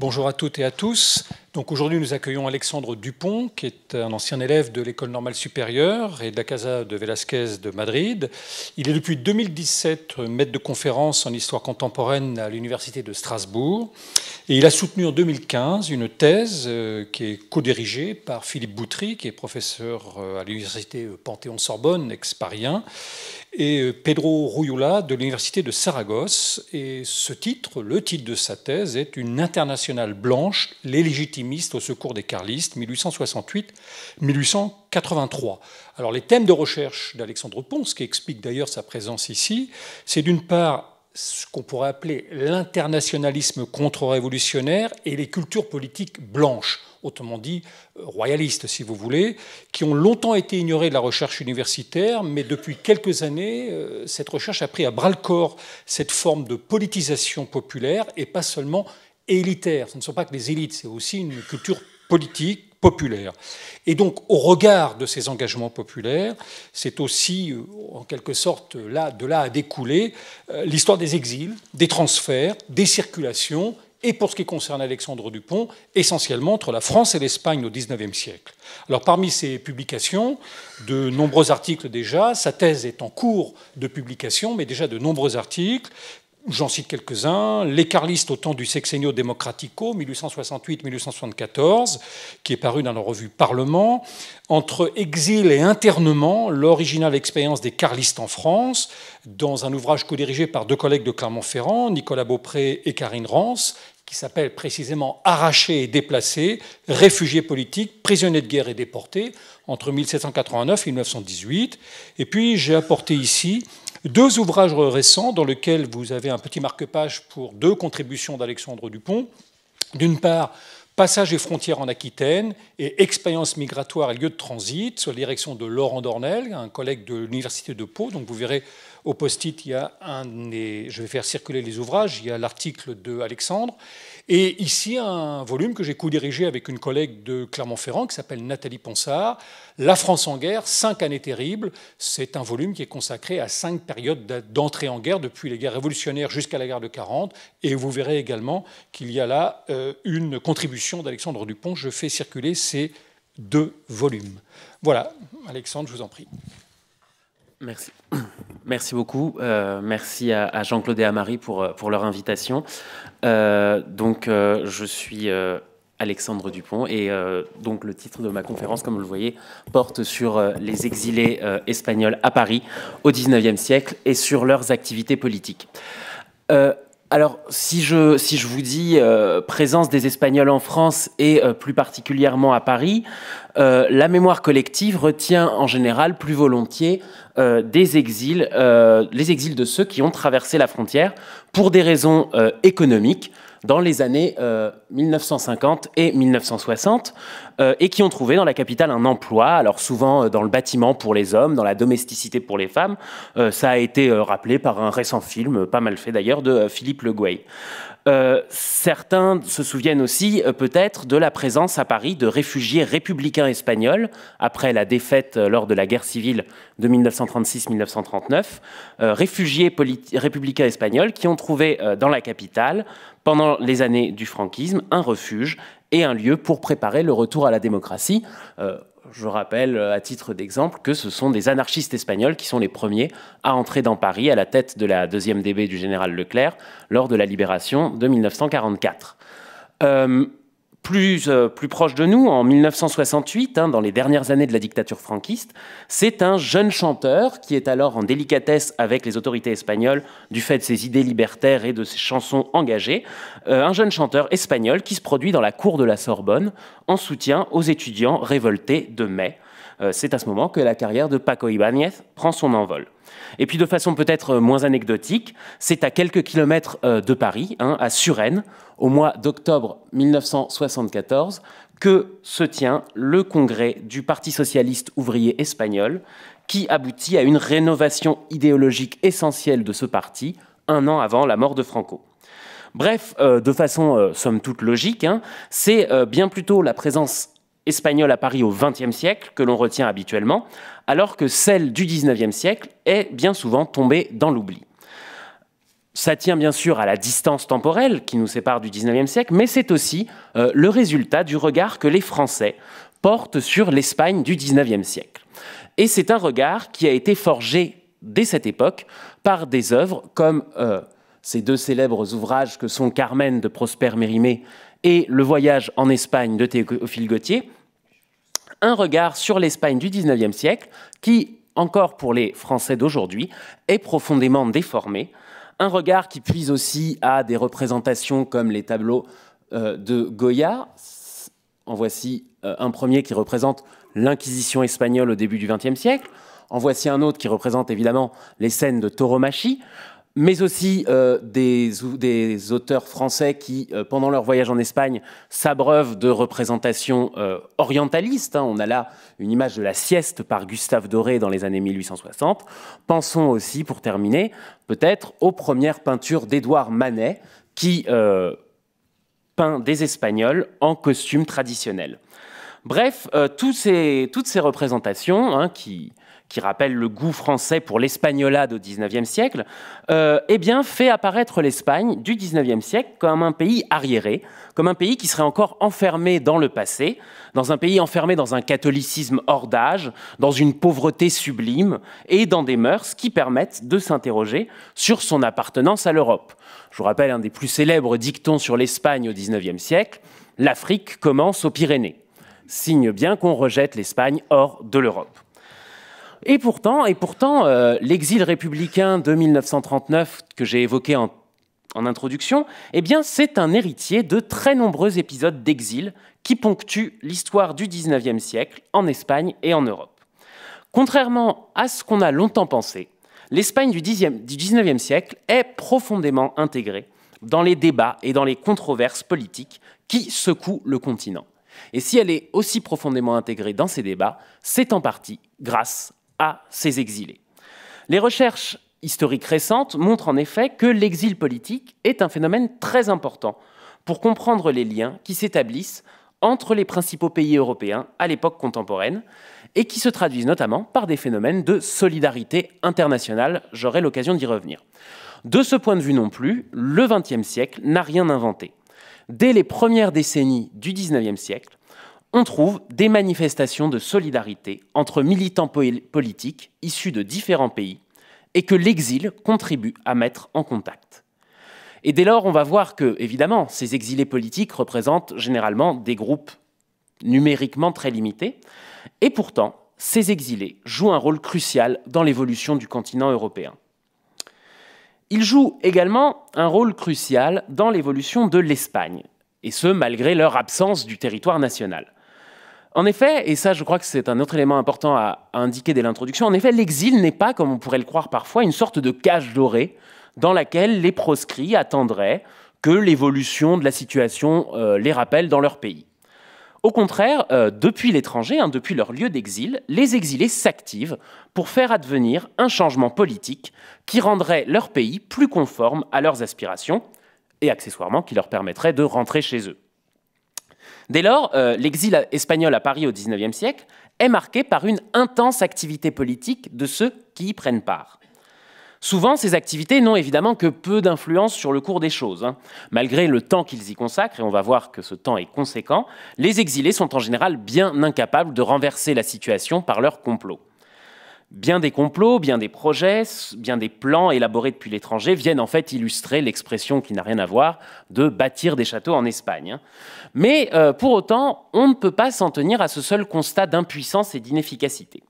Bonjour à toutes et à tous. Donc aujourd'hui, nous accueillons Alexandre Dupont, qui est un ancien élève de l'École normale supérieure et de la Casa de Velázquez de Madrid. Il est depuis 2017 maître de conférence en histoire contemporaine à l'Université de Strasbourg. Et il a soutenu en 2015 une thèse euh, qui est co-dirigée par Philippe Boutry, qui est professeur euh, à l'université euh, Panthéon-Sorbonne, ex-parien, et Pedro Ruyula de l'université de Saragosse. Et ce titre, le titre de sa thèse, est Une internationale blanche, les légitimistes au secours des carlistes, 1868-1883. Alors les thèmes de recherche d'Alexandre Pons, qui explique d'ailleurs sa présence ici, c'est d'une part ce qu'on pourrait appeler l'internationalisme contre-révolutionnaire et les cultures politiques blanches, autrement dit euh, royalistes si vous voulez, qui ont longtemps été ignorées de la recherche universitaire, mais depuis quelques années, euh, cette recherche a pris à bras-le-corps cette forme de politisation populaire et pas seulement élitaire. Ce ne sont pas que les élites, c'est aussi une culture politique populaire. Et donc, au regard de ces engagements populaires, c'est aussi, euh, en quelque sorte, là, de là à découler euh, l'histoire des exils, des transferts, des circulations, et pour ce qui concerne Alexandre Dupont, essentiellement entre la France et l'Espagne au XIXe siècle. Alors parmi ces publications, de nombreux articles déjà, sa thèse est en cours de publication, mais déjà de nombreux articles, J'en cite quelques-uns. Les carlistes au temps du Sexenio Democratico, 1868-1874, qui est paru dans la revue Parlement. Entre exil et internement, l'originale expérience des carlistes en France, dans un ouvrage co-dirigé par deux collègues de Clermont-Ferrand, Nicolas Beaupré et Karine Rance, qui s'appelle précisément Arrachés et déplacés, réfugiés politiques, prisonniers de guerre et déportés, entre 1789 et 1918. Et puis j'ai apporté ici deux ouvrages récents dans lesquels vous avez un petit marque-page pour deux contributions d'Alexandre Dupont. D'une part, Passage et frontières en Aquitaine et Expérience migratoire et lieu de transit, sous la direction de Laurent Dornel, un collègue de l'Université de Pau. Donc vous verrez au post-it, il y a un des... je vais faire circuler les ouvrages, il y a l'article de Alexandre. Et ici, un volume que j'ai co-dirigé avec une collègue de Clermont-Ferrand qui s'appelle Nathalie Ponsard, La France en guerre, cinq années terribles. C'est un volume qui est consacré à cinq périodes d'entrée en guerre, depuis les guerres révolutionnaires jusqu'à la guerre de 40. Et vous verrez également qu'il y a là euh, une contribution d'Alexandre Dupont. Je fais circuler ces deux volumes. Voilà, Alexandre, je vous en prie. Merci. Merci beaucoup. Euh, merci à, Jean-Claude et à Marie pour, euh, leur invitation. Euh, donc, je suis Alexandre Dupont et donc le titre de ma conférence, comme vous le voyez, porte sur les exilés espagnols à Paris au XIXe siècle et sur leurs activités politiques alors, si je, si je vous dis euh, présence des Espagnols en France et euh, plus particulièrement à Paris, euh, la mémoire collective retient en général plus volontiers des exils, les exils de ceux qui ont traversé la frontière pour des raisons économiques, dans les années 1950 euh, et 1960 euh, et qui ont trouvé dans la capitale un emploi, alors souvent euh, dans le bâtiment pour les hommes, dans la domesticité pour les femmes. ça a été rappelé par un récent film, pas mal fait d'ailleurs, de Philippe Le certains se souviennent aussi peut-être de la présence à Paris de réfugiés républicains espagnols après la défaite lors de la guerre civile de 1936-1939, réfugiés républicains espagnols qui ont trouvé dans la capitale pendant les années du franquisme, un refuge et un lieu pour préparer le retour à la démocratie. Euh, je rappelle euh, à titre d'exemple que ce sont des anarchistes espagnols qui sont les premiers à entrer dans Paris à la tête de la deuxième DB du général Leclerc lors de la libération de 1944. Euh, plus, proche de nous, en 1968, hein, dans les dernières années de la dictature franquiste, c'est un jeune chanteur qui est alors en délicatesse avec les autorités espagnoles du fait de ses idées libertaires et de ses chansons engagées, euh, un jeune chanteur espagnol qui se produit dans la cour de la Sorbonne en soutien aux étudiants révoltés de mai. Euh, c'est à ce moment que la carrière de Paco Ibáñez prend son envol. Et puis de façon peut-être moins anecdotique, c'est à quelques kilomètres de Paris, hein, à Suresnes, au mois d'octobre 1974 que se tient le congrès du Parti socialiste ouvrier espagnol, qui aboutit à une rénovation idéologique essentielle de ce parti, un an avant la mort de Franco. Bref, euh, de façon euh, somme toute logique, hein, c'est euh, bien plutôt la présence espagnole à Paris au XXe siècle que l'on retient habituellement, alors que celle du XIXe siècle est bien souvent tombée dans l'oubli. Ça tient bien sûr à la distance temporelle qui nous sépare du XIXe siècle, mais c'est aussi euh, le résultat du regard que les Français portent sur l'Espagne du XIXe siècle. Et c'est un regard qui a été forgé dès cette époque par des œuvres comme euh, ces deux célèbres ouvrages que sont Carmen de Prosper Mérimée et Le voyage en Espagne de Théophile Gautier, un regard sur l'Espagne du XIXe siècle qui, encore pour les Français d'aujourd'hui, est profondément déformé un regard qui puise aussi à des représentations comme les tableaux euh, de Goya. En voici euh, un premier qui représente l'Inquisition espagnole au début du XXe siècle. En voici un autre qui représente évidemment les scènes de tauromachie mais aussi euh, des, auteurs français qui, euh, pendant leur voyage en Espagne, s'abreuvent de représentations euh, orientalistes. Hein. On a là une image de la sieste par Gustave Doré dans les années 1860. Pensons aussi, pour terminer, peut-être aux premières peintures d'Édouard Manet, qui peint des Espagnols en costume traditionnel. Bref, tous toutes ces représentations hein, qui qui rappelle le goût français pour l'espagnolade au XIXe siècle, euh, eh bien, fait apparaître l'Espagne du XIXe siècle comme un pays arriéré, comme un pays qui serait encore enfermé dans le passé, dans un pays enfermé dans un catholicisme hors d'âge, dans une pauvreté sublime et dans des mœurs qui permettent de s'interroger sur son appartenance à l'Europe. Je vous rappelle un des plus célèbres dictons sur l'Espagne au XIXe siècle, l'Afrique commence aux Pyrénées. Signe bien qu'on rejette l'Espagne hors de l'Europe. Et pourtant, et pourtant euh, l'exil républicain de 1939 que j'ai évoqué en, introduction, eh bien, c'est un héritier de très nombreux épisodes d'exil qui ponctuent l'histoire du 19e siècle en Espagne et en Europe. Contrairement à ce qu'on a longtemps pensé, l'Espagne du, 19e siècle est profondément intégrée dans les débats et dans les controverses politiques qui secouent le continent. Et si elle est aussi profondément intégrée dans ces débats, c'est en partie grâce à ces exilés. Les recherches historiques récentes montrent en effet que l'exil politique est un phénomène très important pour comprendre les liens qui s'établissent entre les principaux pays européens à l'époque contemporaine et qui se traduisent notamment par des phénomènes de solidarité internationale. J'aurai l'occasion d'y revenir. De ce point de vue non plus, le XXe siècle n'a rien inventé. Dès les premières décennies du XIXe siècle, on trouve des manifestations de solidarité entre militants politiques issus de différents pays et que l'exil contribue à mettre en contact. Et dès lors, on va voir que, évidemment, ces exilés politiques représentent généralement des groupes numériquement très limités, et pourtant, ces exilés jouent un rôle crucial dans l'évolution du continent européen. Ils jouent également un rôle crucial dans l'évolution de l'Espagne, et ce malgré leur absence du territoire national. En effet, et ça je crois que c'est un autre élément important à, indiquer dès l'introduction, en effet l'exil n'est pas, comme on pourrait le croire parfois, une sorte de cage dorée dans laquelle les proscrits attendraient que l'évolution de la situation euh, les rappelle dans leur pays. Au contraire, euh, depuis l'étranger, hein, depuis leur lieu d'exil, les exilés s'activent pour faire advenir un changement politique qui rendrait leur pays plus conforme à leurs aspirations et accessoirement qui leur permettrait de rentrer chez eux. Dès lors, euh, l'exil espagnol à Paris au XIXe siècle est marqué par une intense activité politique de ceux qui y prennent part. Souvent, ces activités n'ont évidemment que peu d'influence sur le cours des choses. Hein. Malgré le temps qu'ils y consacrent, et on va voir que ce temps est conséquent, les exilés sont en général bien incapables de renverser la situation par leur complot. Bien des complots, bien des projets, bien des plans élaborés depuis l'étranger viennent en fait illustrer l'expression qui n'a rien à voir de bâtir des châteaux en Espagne. Hein. Mais euh, pour autant, on ne peut pas s'en tenir à ce seul constat d'impuissance et d'inefficacité.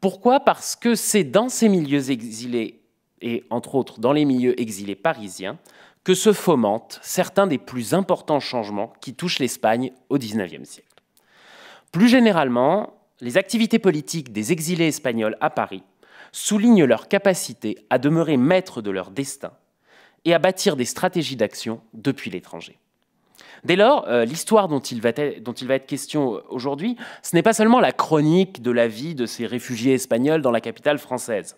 Pourquoi Parce que c'est dans ces milieux exilés, et entre autres dans les milieux exilés parisiens, que se fomentent certains des plus importants changements qui touchent l'Espagne au XIXe siècle. Plus généralement, les activités politiques des exilés espagnols à Paris soulignent leur capacité à demeurer maîtres de leur destin et à bâtir des stratégies d'action depuis l'étranger. Dès lors, euh, l'histoire dont, il va être question euh, aujourd'hui, ce n'est pas seulement la chronique de la vie de ces réfugiés espagnols dans la capitale française.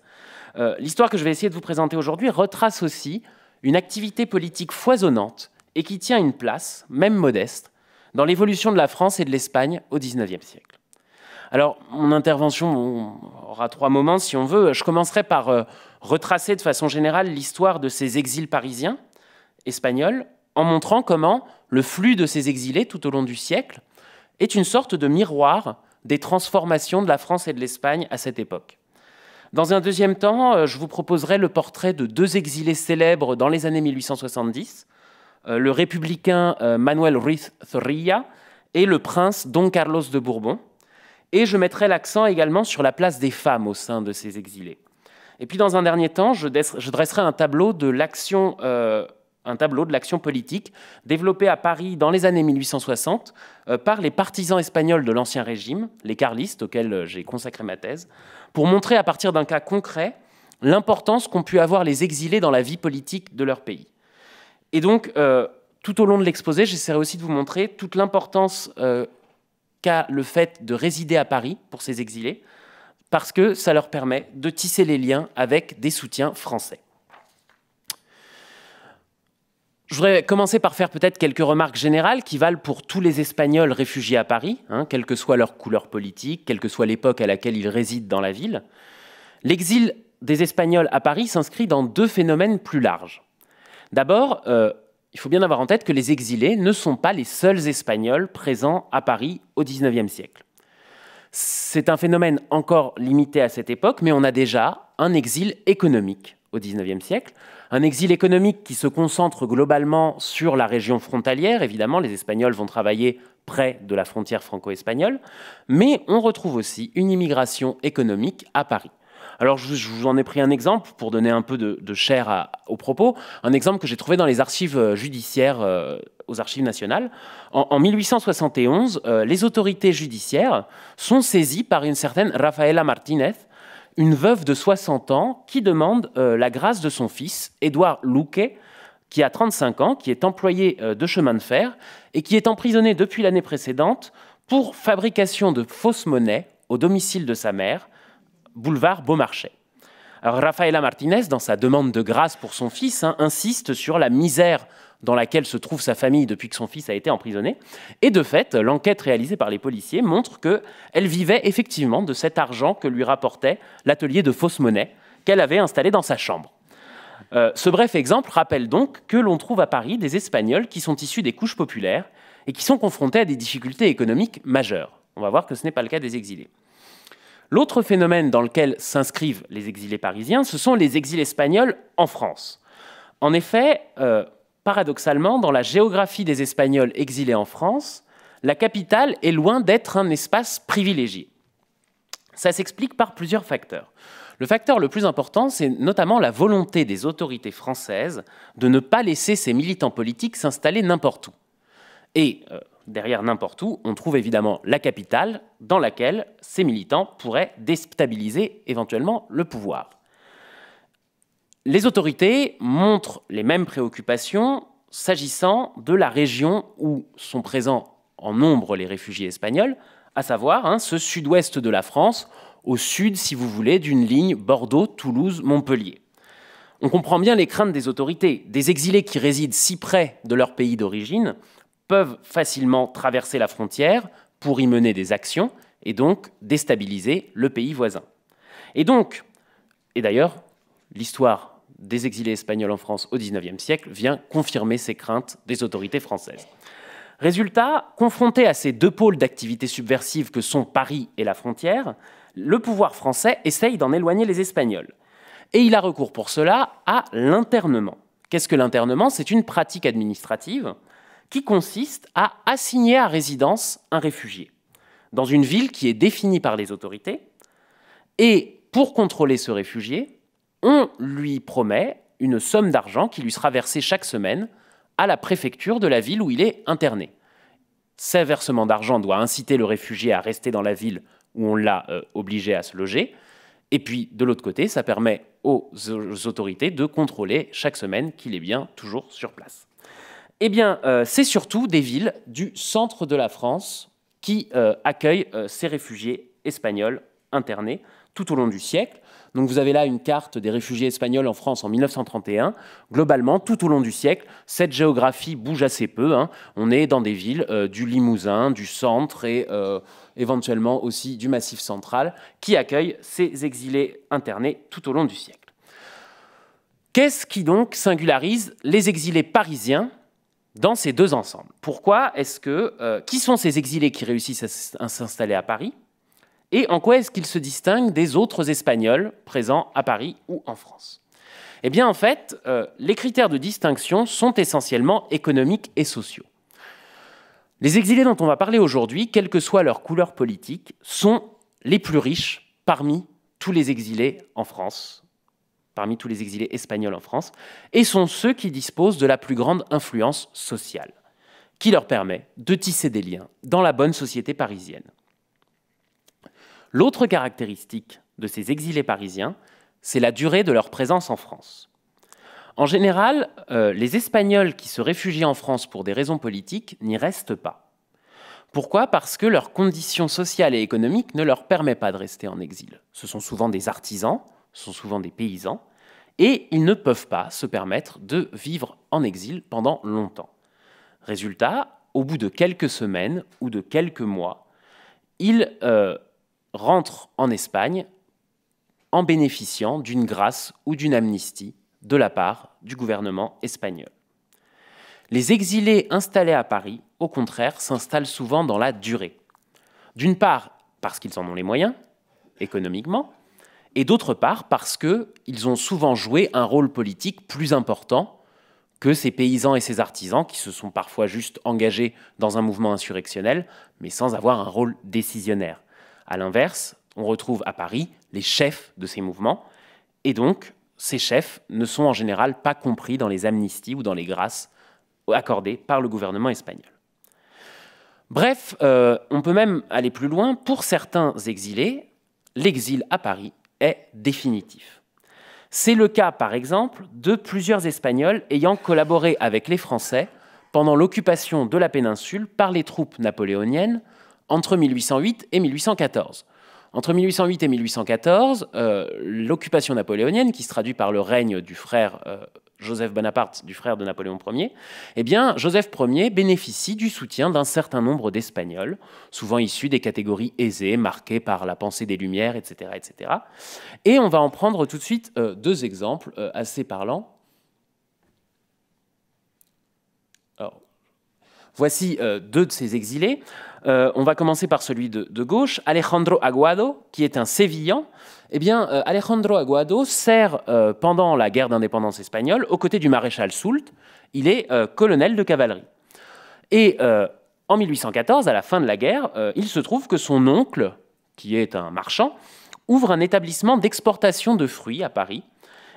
Euh, l'histoire que je vais essayer de vous présenter aujourd'hui retrace aussi une activité politique foisonnante et qui tient une place, même modeste, dans l'évolution de la France et de l'Espagne au XIXe siècle. Alors, mon intervention aura trois moments, si on veut. Je commencerai par euh, retracer de façon générale l'histoire de ces exils parisiens, espagnols, en montrant comment le flux de ces exilés tout au long du siècle est une sorte de miroir des transformations de la France et de l'Espagne à cette époque. Dans un deuxième temps, euh, je vous proposerai le portrait de deux exilés célèbres dans les années 1870, euh, le républicain Manuel Ruiz Zorrilla et le prince Don Carlos de Bourbon, et je mettrai l'accent également sur la place des femmes au sein de ces exilés. Et puis dans un dernier temps, je, dresserai un tableau de l'action, euh, un tableau de l'action politique développée à Paris dans les années 1860 euh, par les partisans espagnols de l'Ancien Régime, les carlistes auxquels euh, j'ai consacré ma thèse, pour montrer à partir d'un cas concret l'importance qu'ont pu avoir les exilés dans la vie politique de leur pays. Et donc, tout au long de l'exposé, j'essaierai aussi de vous montrer toute l'importance le fait de résider à Paris pour ces exilés, parce que ça leur permet de tisser les liens avec des soutiens français. Je voudrais commencer par faire peut-être quelques remarques générales qui valent pour tous les Espagnols réfugiés à Paris, hein, quelle que soit leur couleur politique, quelle que soit l'époque à laquelle ils résident dans la ville. L'exil des Espagnols à Paris s'inscrit dans deux phénomènes plus larges. D'abord, euh, il faut bien avoir en tête que les exilés ne sont pas les seuls Espagnols présents à Paris au XIXe siècle. C'est un phénomène encore limité à cette époque, mais on a déjà un exil économique au XIXe siècle, un exil économique qui se concentre globalement sur la région frontalière. Évidemment, les Espagnols vont travailler près de la frontière franco-espagnole, mais on retrouve aussi une immigration économique à Paris. Alors, je, vous en ai pris un exemple pour donner un peu de, chair à, au propos, un exemple que j'ai trouvé dans les archives euh, judiciaires, euh, aux archives nationales. En, 1871, euh, les autorités judiciaires sont saisies par une certaine Rafaela Martinez, une veuve de 60 ans qui demande la grâce de son fils, Édouard Louquet, qui a 35 ans, qui est employé de chemin de fer et qui est emprisonné depuis l'année précédente pour fabrication de fausses monnaies au domicile de sa mère boulevard Beaumarchais. Rafaela Martinez, dans sa demande de grâce pour son fils, hein, insiste sur la misère dans laquelle se trouve sa famille depuis que son fils a été emprisonné. Et de fait, l'enquête réalisée par les policiers montre qu'elle vivait effectivement de cet argent que lui rapportait l'atelier de fausse monnaie qu'elle avait installé dans sa chambre. Euh, ce bref exemple rappelle donc que l'on trouve à Paris des Espagnols qui sont issus des couches populaires et qui sont confrontés à des difficultés économiques majeures. On va voir que ce n'est pas le cas des exilés. L'autre phénomène dans lequel s'inscrivent les exilés parisiens, ce sont les exils espagnols en France. En effet, euh, paradoxalement, dans la géographie des Espagnols exilés en France, la capitale est loin d'être un espace privilégié. Ça s'explique par plusieurs facteurs. Le facteur le plus important, c'est notamment la volonté des autorités françaises de ne pas laisser ces militants politiques s'installer n'importe où. Et euh, derrière n'importe où, on trouve évidemment la capitale dans laquelle ces militants pourraient déstabiliser éventuellement le pouvoir. Les autorités montrent les mêmes préoccupations s'agissant de la région où sont présents en nombre les réfugiés espagnols, à savoir hein, ce sud-ouest de la France, au sud, si vous voulez, d'une ligne Bordeaux-Toulouse-Montpellier. On comprend bien les craintes des autorités, des exilés qui résident si près de leur pays d'origine, peuvent facilement traverser la frontière pour y mener des actions et donc déstabiliser le pays voisin. Et donc, et d'ailleurs, l'histoire des exilés espagnols en France au XIXe siècle vient confirmer ces craintes des autorités françaises. Résultat, confronté à ces deux pôles d'activité subversive que sont Paris et la frontière, le pouvoir français essaye d'en éloigner les Espagnols. Et il a recours pour cela à l'internement. Qu'est-ce que l'internement C'est une pratique administrative qui consiste à assigner à résidence un réfugié dans une ville qui est définie par les autorités. Et pour contrôler ce réfugié, on lui promet une somme d'argent qui lui sera versée chaque semaine à la préfecture de la ville où il est interné. Ce versement d'argent doit inciter le réfugié à rester dans la ville où on l'a euh, obligé à se loger. Et puis, de l'autre côté, ça permet aux autorités de contrôler chaque semaine qu'il est bien toujours sur place. Eh bien, euh, c'est surtout des villes du centre de la France qui euh, accueillent euh, ces réfugiés espagnols internés tout au long du siècle. Donc vous avez là une carte des réfugiés espagnols en France en 1931. Globalement, tout au long du siècle, cette géographie bouge assez peu. Hein. On est dans des villes du Limousin, du centre et éventuellement aussi du Massif central qui accueillent ces exilés internés tout au long du siècle. Qu'est-ce qui donc singularise les exilés parisiens dans ces deux ensembles. Pourquoi est-ce que euh, qui sont ces exilés qui réussissent à s'installer à Paris et en quoi est-ce qu'ils se distinguent des autres Espagnols présents à Paris ou en France Eh bien, en fait, euh, les critères de distinction sont essentiellement économiques et sociaux. Les exilés dont on va parler aujourd'hui, quelle que soit leur couleur politique, sont les plus riches parmi tous les exilés en France parmi tous les exilés espagnols en France, et sont ceux qui disposent de la plus grande influence sociale, qui leur permet de tisser des liens dans la bonne société parisienne. L'autre caractéristique de ces exilés parisiens, c'est la durée de leur présence en France. En général, euh, les Espagnols qui se réfugient en France pour des raisons politiques n'y restent pas. Pourquoi Parce que leurs conditions sociales et économiques ne leur permet pas de rester en exil. Ce sont souvent des artisans, sont souvent des paysans, et ils ne peuvent pas se permettre de vivre en exil pendant longtemps. Résultat, au bout de quelques semaines ou de quelques mois, ils euh, rentrent en Espagne en bénéficiant d'une grâce ou d'une amnistie de la part du gouvernement espagnol. Les exilés installés à Paris, au contraire, s'installent souvent dans la durée. D'une part, parce qu'ils en ont les moyens, économiquement, et d'autre part parce qu'ils ont souvent joué un rôle politique plus important que ces paysans et ces artisans qui se sont parfois juste engagés dans un mouvement insurrectionnel, mais sans avoir un rôle décisionnaire. A l'inverse, on retrouve à Paris les chefs de ces mouvements, et donc ces chefs ne sont en général pas compris dans les amnisties ou dans les grâces accordées par le gouvernement espagnol. Bref, euh, on peut même aller plus loin. Pour certains exilés, l'exil à Paris est définitif. C'est le cas, par exemple, de plusieurs Espagnols ayant collaboré avec les Français pendant l'occupation de la péninsule par les troupes napoléoniennes entre 1808 et 1814. Entre 1808 et 1814, euh, l'occupation napoléonienne, qui se traduit par le règne du frère euh, Joseph Bonaparte, du frère de Napoléon Ier, eh bien, Joseph Ier bénéficie du soutien d'un certain nombre d'Espagnols, souvent issus des catégories aisées, marquées par la pensée des Lumières, etc. etc. Et on va en prendre tout de suite euh, deux exemples euh, assez parlants. voici euh, deux de ces exilés. on va commencer par celui de, de gauche, Alejandro Aguado, qui est un Sévillan eh bien, euh, Alejandro Aguado sert euh, pendant la guerre d'indépendance espagnole aux côtés du maréchal Soult. Il est euh, colonel de cavalerie. Et en 1814, à la fin de la guerre, il se trouve que son oncle, qui est un marchand, ouvre un établissement d'exportation de fruits à Paris.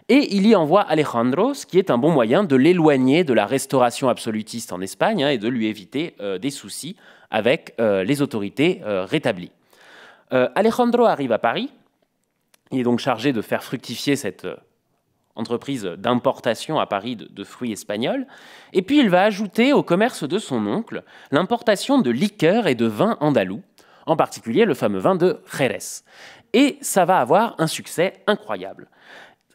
Et il y envoie Alejandro, ce qui est un bon moyen de l'éloigner de la restauration absolutiste en Espagne hein, et de lui éviter des soucis avec les autorités rétablies. Alejandro arrive à Paris, il est donc chargé de faire fructifier cette euh, entreprise d'importation à Paris de, fruits espagnols. Et puis il va ajouter au commerce de son oncle l'importation de liqueurs et de vins andalous, en particulier le fameux vin de Jerez. Et ça va avoir un succès incroyable.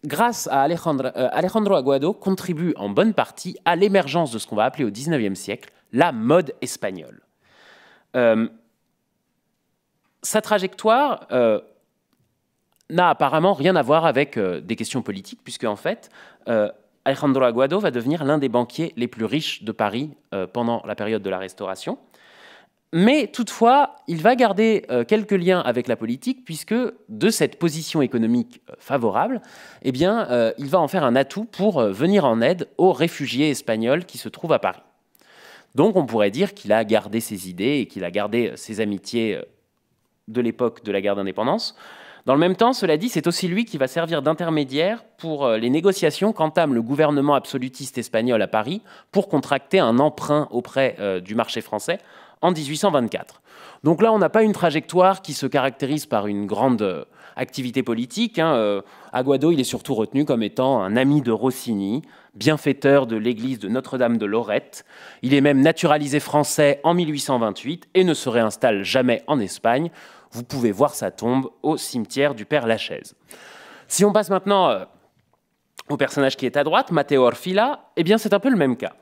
Grâce à euh, Alejandro, Aguado, contribue en bonne partie à l'émergence de ce qu'on va appeler au XIXe siècle la mode espagnole. Euh, sa trajectoire, n'a apparemment rien à voir avec euh, des questions politiques, puisque en fait, euh, Alejandro Aguado va devenir l'un des banquiers les plus riches de Paris euh, pendant la période de la Restauration. Mais toutefois, il va garder quelques liens avec la politique, puisque de cette position économique favorable, eh bien, il va en faire un atout pour venir en aide aux réfugiés espagnols qui se trouvent à Paris. Donc on pourrait dire qu'il a gardé ses idées et qu'il a gardé ses amitiés de l'époque de la guerre d'indépendance, dans le même temps, cela dit, c'est aussi lui qui va servir d'intermédiaire pour euh, les négociations qu'entame le gouvernement absolutiste espagnol à Paris pour contracter un emprunt auprès euh, du marché français en 1824. Donc là, on n'a pas une trajectoire qui se caractérise par une grande euh, activité politique. Hein. Aguado, il est surtout retenu comme étant un ami de Rossini, bienfaiteur de l'église de Notre-Dame de Lorette. Il est même naturalisé français en 1828 et ne se réinstalle jamais en Espagne, vous pouvez voir sa tombe au cimetière du Père Lachaise. Si on passe maintenant euh, au personnage qui est à droite, Matteo Orfila, eh bien c'est un peu le même cas.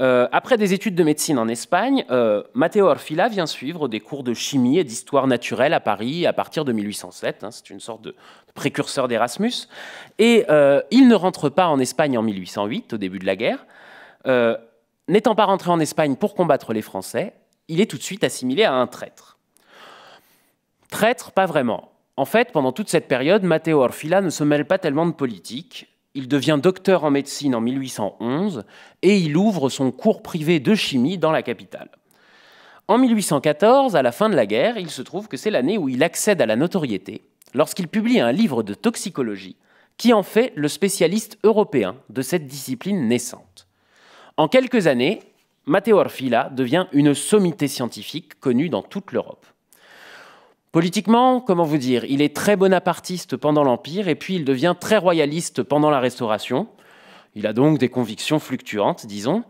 Euh, après des études de médecine en Espagne, euh, Matteo Orfila vient suivre des cours de chimie et d'histoire naturelle à Paris à partir de 1807. Hein, c'est une sorte de précurseur d'Erasmus. Et euh, il ne rentre pas en Espagne en 1808, au début de la guerre. N'étant pas rentré en Espagne pour combattre les Français, il est tout de suite assimilé à un traître. Traître, pas vraiment. En fait, pendant toute cette période, Matteo Orfila ne se mêle pas tellement de politique. Il devient docteur en médecine en 1811 et il ouvre son cours privé de chimie dans la capitale. En 1814, à la fin de la guerre, il se trouve que c'est l'année où il accède à la notoriété lorsqu'il publie un livre de toxicologie qui en fait le spécialiste européen de cette discipline naissante. En quelques années, Matteo Orfila devient une sommité scientifique connue dans toute l'Europe. Politiquement, comment vous dire, il est très bonapartiste pendant l'Empire et puis il devient très royaliste pendant la Restauration. Il a donc des convictions fluctuantes, disons.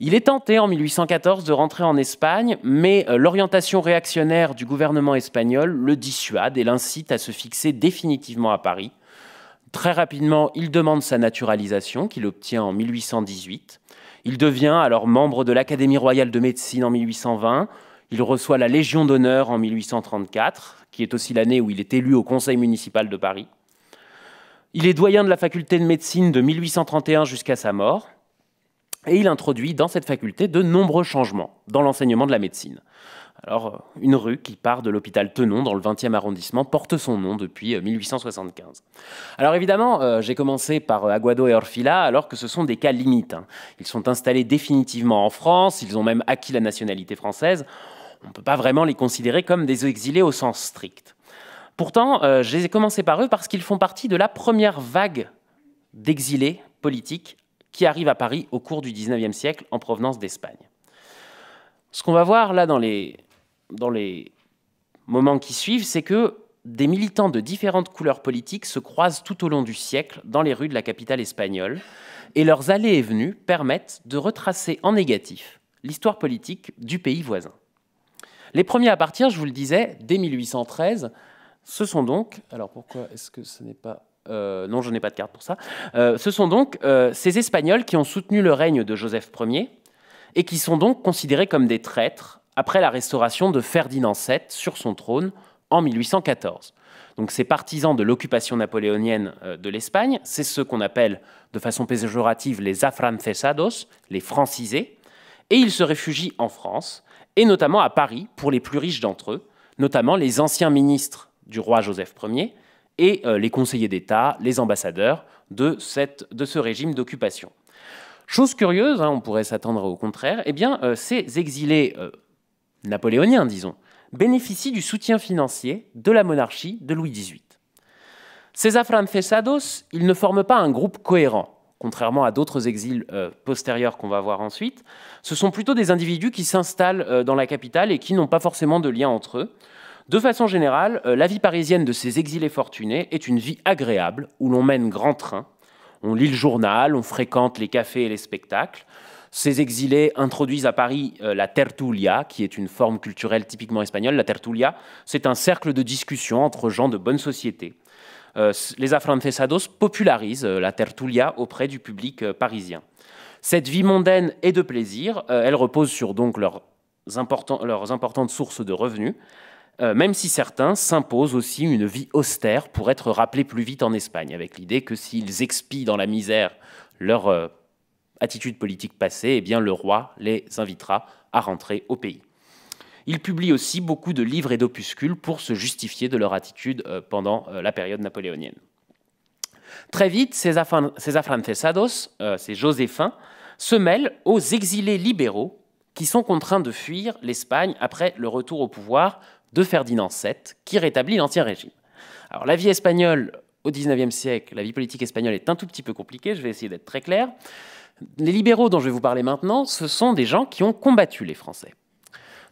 Il est tenté en 1814 de rentrer en Espagne, mais euh, l'orientation réactionnaire du gouvernement espagnol le dissuade et l'incite à se fixer définitivement à Paris. Très rapidement, il demande sa naturalisation, qu'il obtient en 1818. Il devient alors membre de l'Académie royale de médecine en 1820, il reçoit la Légion d'honneur en 1834, qui est aussi l'année où il est élu au Conseil municipal de Paris. Il est doyen de la faculté de médecine de 1831 jusqu'à sa mort. Et il introduit dans cette faculté de nombreux changements dans l'enseignement de la médecine. Alors, une rue qui part de l'hôpital Tenon dans le 20e arrondissement porte son nom depuis 1875. Euh, alors évidemment, euh, j'ai commencé par euh, Aguado et Orfila alors que ce sont des cas limites. Hein. Ils sont installés définitivement en France, ils ont même acquis la nationalité française on ne peut pas vraiment les considérer comme des exilés au sens strict. Pourtant, euh, je les ai commencés par eux parce qu'ils font partie de la première vague d'exilés politiques qui arrivent à Paris au cours du XIXe siècle en provenance d'Espagne. Ce qu'on va voir là dans les, dans les moments qui suivent, c'est que des militants de différentes couleurs politiques se croisent tout au long du siècle dans les rues de la capitale espagnole, et leurs allées et venues permettent de retracer en négatif l'histoire politique du pays voisin. Les premiers à partir, je vous le disais, dès 1813, ce sont donc. Alors pourquoi est-ce que ce n'est pas. Euh, non, je n'ai pas de carte pour ça. Euh, ce sont donc euh, ces Espagnols qui ont soutenu le règne de Joseph Ier et qui sont donc considérés comme des traîtres après la restauration de Ferdinand VII sur son trône en 1814. Donc ces partisans de l'occupation napoléonienne de l'Espagne, c'est ce qu'on appelle de façon péjorative les afrancesados, les francisés, et ils se réfugient en France, et notamment à Paris pour les plus riches d'entre eux, notamment les anciens ministres du roi Joseph Ier et euh, les conseillers d'État, les ambassadeurs de, ce régime d'occupation. Chose curieuse, hein, on pourrait s'attendre au contraire, eh bien, euh, ces exilés euh, napoléoniens, disons, bénéficient du soutien financier de la monarchie de Louis XVIII. Ces afrancesados, ils ne forment pas un groupe cohérent, contrairement à d'autres exils euh, postérieurs qu'on va voir ensuite, ce sont plutôt des individus qui s'installent euh, dans la capitale et qui n'ont pas forcément de lien entre eux. De façon générale, euh, la vie parisienne de ces exilés fortunés est une vie agréable où l'on mène grand train, on lit le journal, on fréquente les cafés et les spectacles. Ces exilés introduisent à Paris la tertulia, qui est une forme culturelle typiquement espagnole. La tertulia, c'est un cercle de discussion entre gens de bonne société euh, les afrancesados popularisent euh, la tertulia auprès du public euh, parisien. Cette vie mondaine est de plaisir, elle repose sur donc leurs, importantes sources de revenus, même si certains s'imposent aussi une vie austère pour être rappelés plus vite en Espagne, avec l'idée que s'ils expient dans la misère leur attitude politique passée, eh bien le roi les invitera à rentrer au pays. Ils publient aussi beaucoup de livres et d'opuscules pour se justifier de leur attitude euh, pendant euh, la période napoléonienne. Très vite, ces, ces afrancesados, euh, ces joséphins, se mêlent aux exilés libéraux qui sont contraints de fuir l'Espagne après le retour au pouvoir de Ferdinand VII, qui rétablit l'Ancien Régime. Alors la vie espagnole au XIXe siècle, la vie politique espagnole est un tout petit peu compliquée, je vais essayer d'être très clair. Les libéraux dont je vais vous parler maintenant, ce sont des gens qui ont combattu les Français